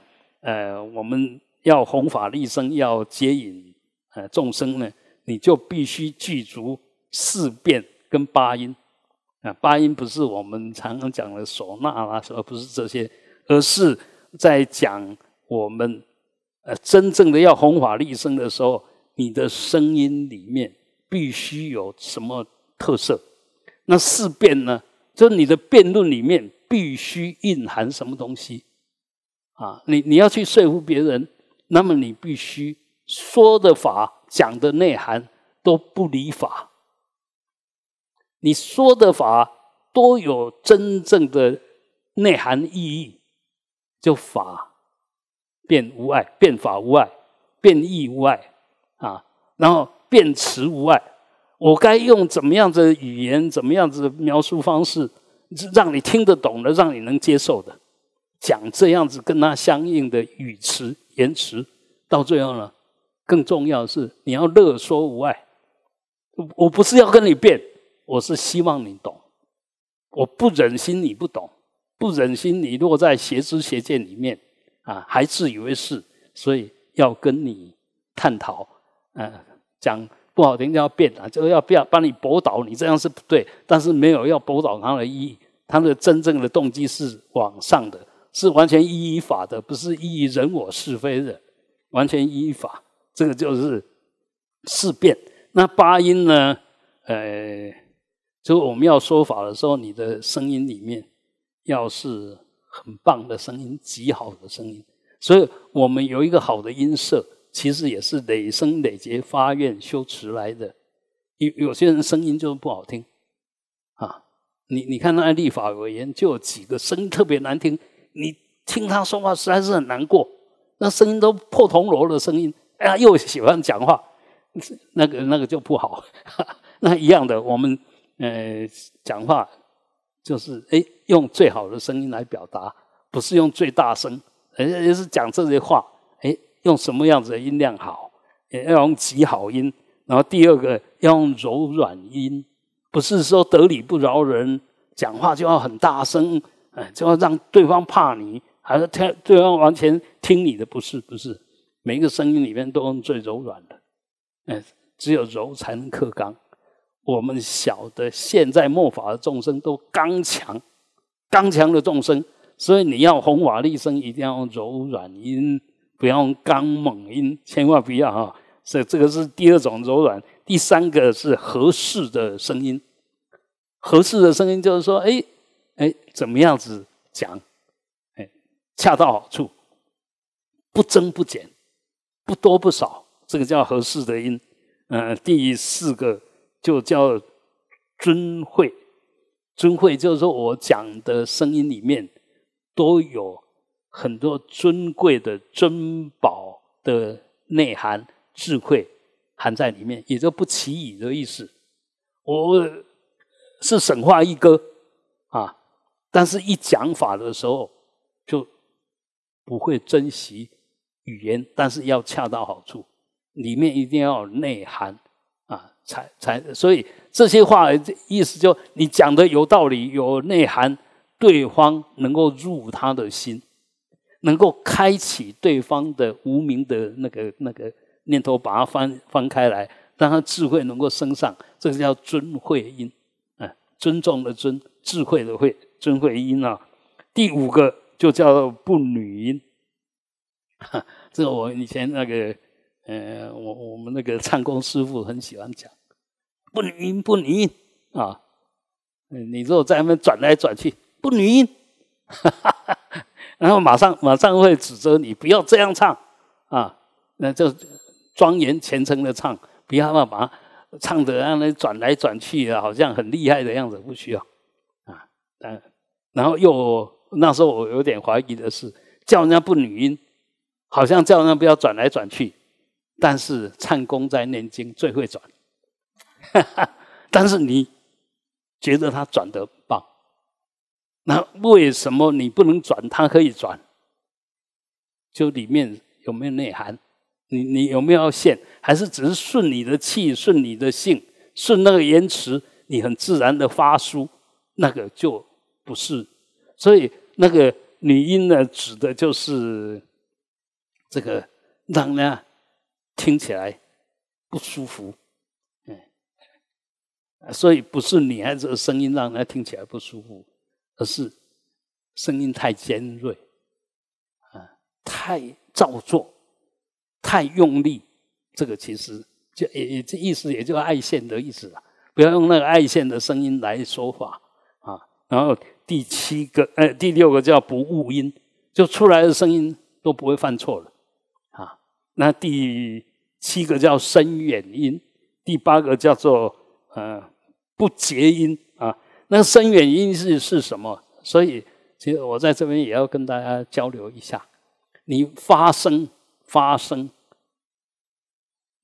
呃，我们要弘法利生，要接引呃众生呢，你就必须具足四变跟八音啊。八音不是我们常常讲的唢呐啦，而不是这些，而是。在讲我们呃真正的要弘法利生的时候，你的声音里面必须有什么特色？那四辩呢？就你的辩论里面必须蕴含什么东西？啊，你你要去说服别人，那么你必须说的法讲的内涵都不离法，你说的法都有真正的内涵意义。就法变无碍，变法无碍，变义无碍啊，然后变词无碍。我该用怎么样子的语言，怎么样子的描述方式，让你听得懂的，让你能接受的，讲这样子跟他相应的语词言辞。到最后呢，更重要的是你要乐说无碍。我我不是要跟你辩，我是希望你懂，我不忍心你不懂。不忍心你落在邪知邪见里面啊，还自以为是，所以要跟你探讨，嗯，讲不好听叫辩啊，就是要辩，帮你驳倒你这样是不对，但是没有要驳倒他的意义，他的真正的动机是往上的，是完全依依法的，不是依人我是非的，完全依法，这个就是事变。那八音呢？呃，就我们要说法的时候，你的声音里面。要是很棒的声音，极好的声音，所以我们有一个好的音色，其实也是累声累节发愿修持来的。有有些人声音就是不好听，啊，你你看那立法委员就有几个声音特别难听，你听他说话实在是很难过，那声音都破铜锣的声音，哎呀又喜欢讲话，那个那个就不好，那一样的我们呃讲话。就是哎，用最好的声音来表达，不是用最大声，人家也是讲这些话。哎，用什么样子的音量好？要用极好音，然后第二个要用柔软音，不是说得理不饶人，讲话就要很大声，哎，就要让对方怕你，还是听对方完全听你的？不是，不是，每一个声音里面都用最柔软的，哎，只有柔才能克刚。我们晓得现在末法的众生都刚强，刚强的众生，所以你要弘法利生一定要用柔软音，不要用刚猛音，千万不要哈。所以这个是第二种柔软。第三个是合适的声音，合适的声音就是说，哎，哎，怎么样子讲，哎，恰到好处，不增不减，不多不少，这个叫合适的音。嗯，第四个。就叫尊会。尊会就是说我讲的声音里面都有很多尊贵的、尊宝的内涵、智慧含在里面，也就不起疑的意思。我是神话一哥啊，但是一讲法的时候就不会珍惜语言，但是要恰到好处，里面一定要有内涵。才才，所以这些话意思就你讲的有道理、有内涵，对方能够入他的心，能够开启对方的无名的那个那个念头，把它翻翻开来，让他智慧能够升上，这个叫尊慧音，啊，尊重的尊，智慧的慧，尊慧音啊。第五个就叫不女音，这个我以前那个。嗯，我我们那个唱功师傅很喜欢讲，不女音不女音啊，你如果在那边转来转去，不女音，哈 哈然后马上马上会指责你不要这样唱啊，那就庄严虔诚的唱，不要嘛把唱的让人转来转去，的，好像很厉害的样子，不需要啊，但然后又那时候我有点怀疑的是，叫人家不女音，好像叫人家不要转来转去。但是唱功在念经最会转，但是你觉得他转得棒，那为什么你不能转？他可以转，就里面有没有内涵？你你有没有线？还是只是顺你的气、顺你的性、顺那个言辞？你很自然的发书，那个就不是。所以那个女音呢，指的就是这个让呢。听起来不舒服，嗯，所以不是女孩子的声音让人听起来不舒服，而是声音太尖锐，啊，太造作，太用力。这个其实就也也这意思，也就爱线的意思了。不要用那个爱线的声音来说话啊。然后第七个，呃，第六个叫不误音，就出来的声音都不会犯错了啊。那第。七个叫深远音，第八个叫做呃不结音啊。那个深远音是是什么？所以其实我在这边也要跟大家交流一下。你发声发声，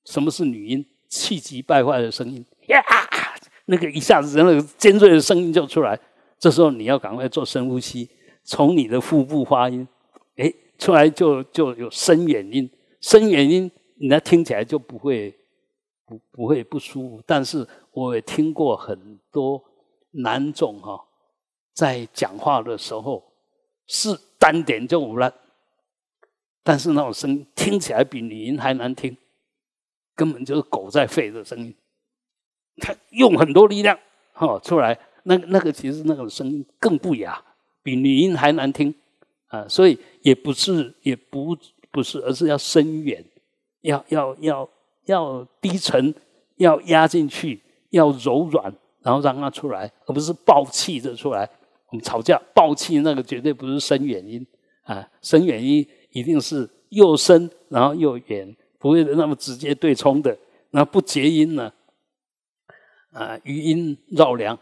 什么是女音？气急败坏的声音，呀，那个一下子那个尖锐的声音就出来。这时候你要赶快做深呼吸，从你的腹部发音，哎，出来就就有深远音，深远音。你那听起来就不会不不会不舒服，但是我也听过很多男众哈，在讲话的时候是单点就无了，但是那种声音听起来比女音还难听，根本就是狗在吠的声音，他用很多力量哈出来，那那个其实那种声音更不雅，比女音还难听啊，所以也不是也不不是，而是要声远。要要要要低沉，要压进去，要柔软，然后让它出来，而不是暴气的出来。我们吵架暴气那个绝对不是深远音啊，深远音一定是又深然后又远，不会那么直接对冲的。那不结音呢？啊，余音绕梁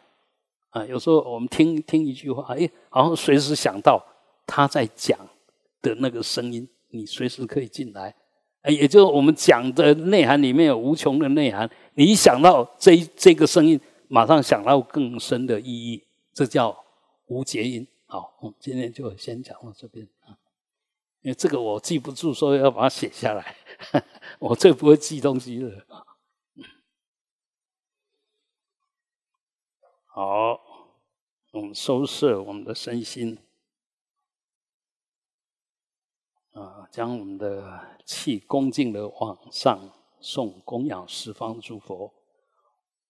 啊，有时候我们听听一句话，哎，好像随时想到他在讲的那个声音，你随时可以进来。哎，也就是我们讲的内涵里面有无穷的内涵，你一想到这这个声音，马上想到更深的意义，这叫无结音。好，我们今天就先讲到这边啊，因为这个我记不住，所以要把它写下来，我最不会记东西了。好，我们收拾我们的身心。啊，将我们的气恭敬的往上送，供养十方诸佛，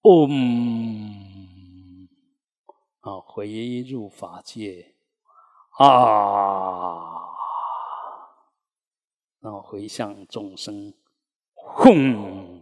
嗡，啊，回入法界，啊，然后回向众生，嗡。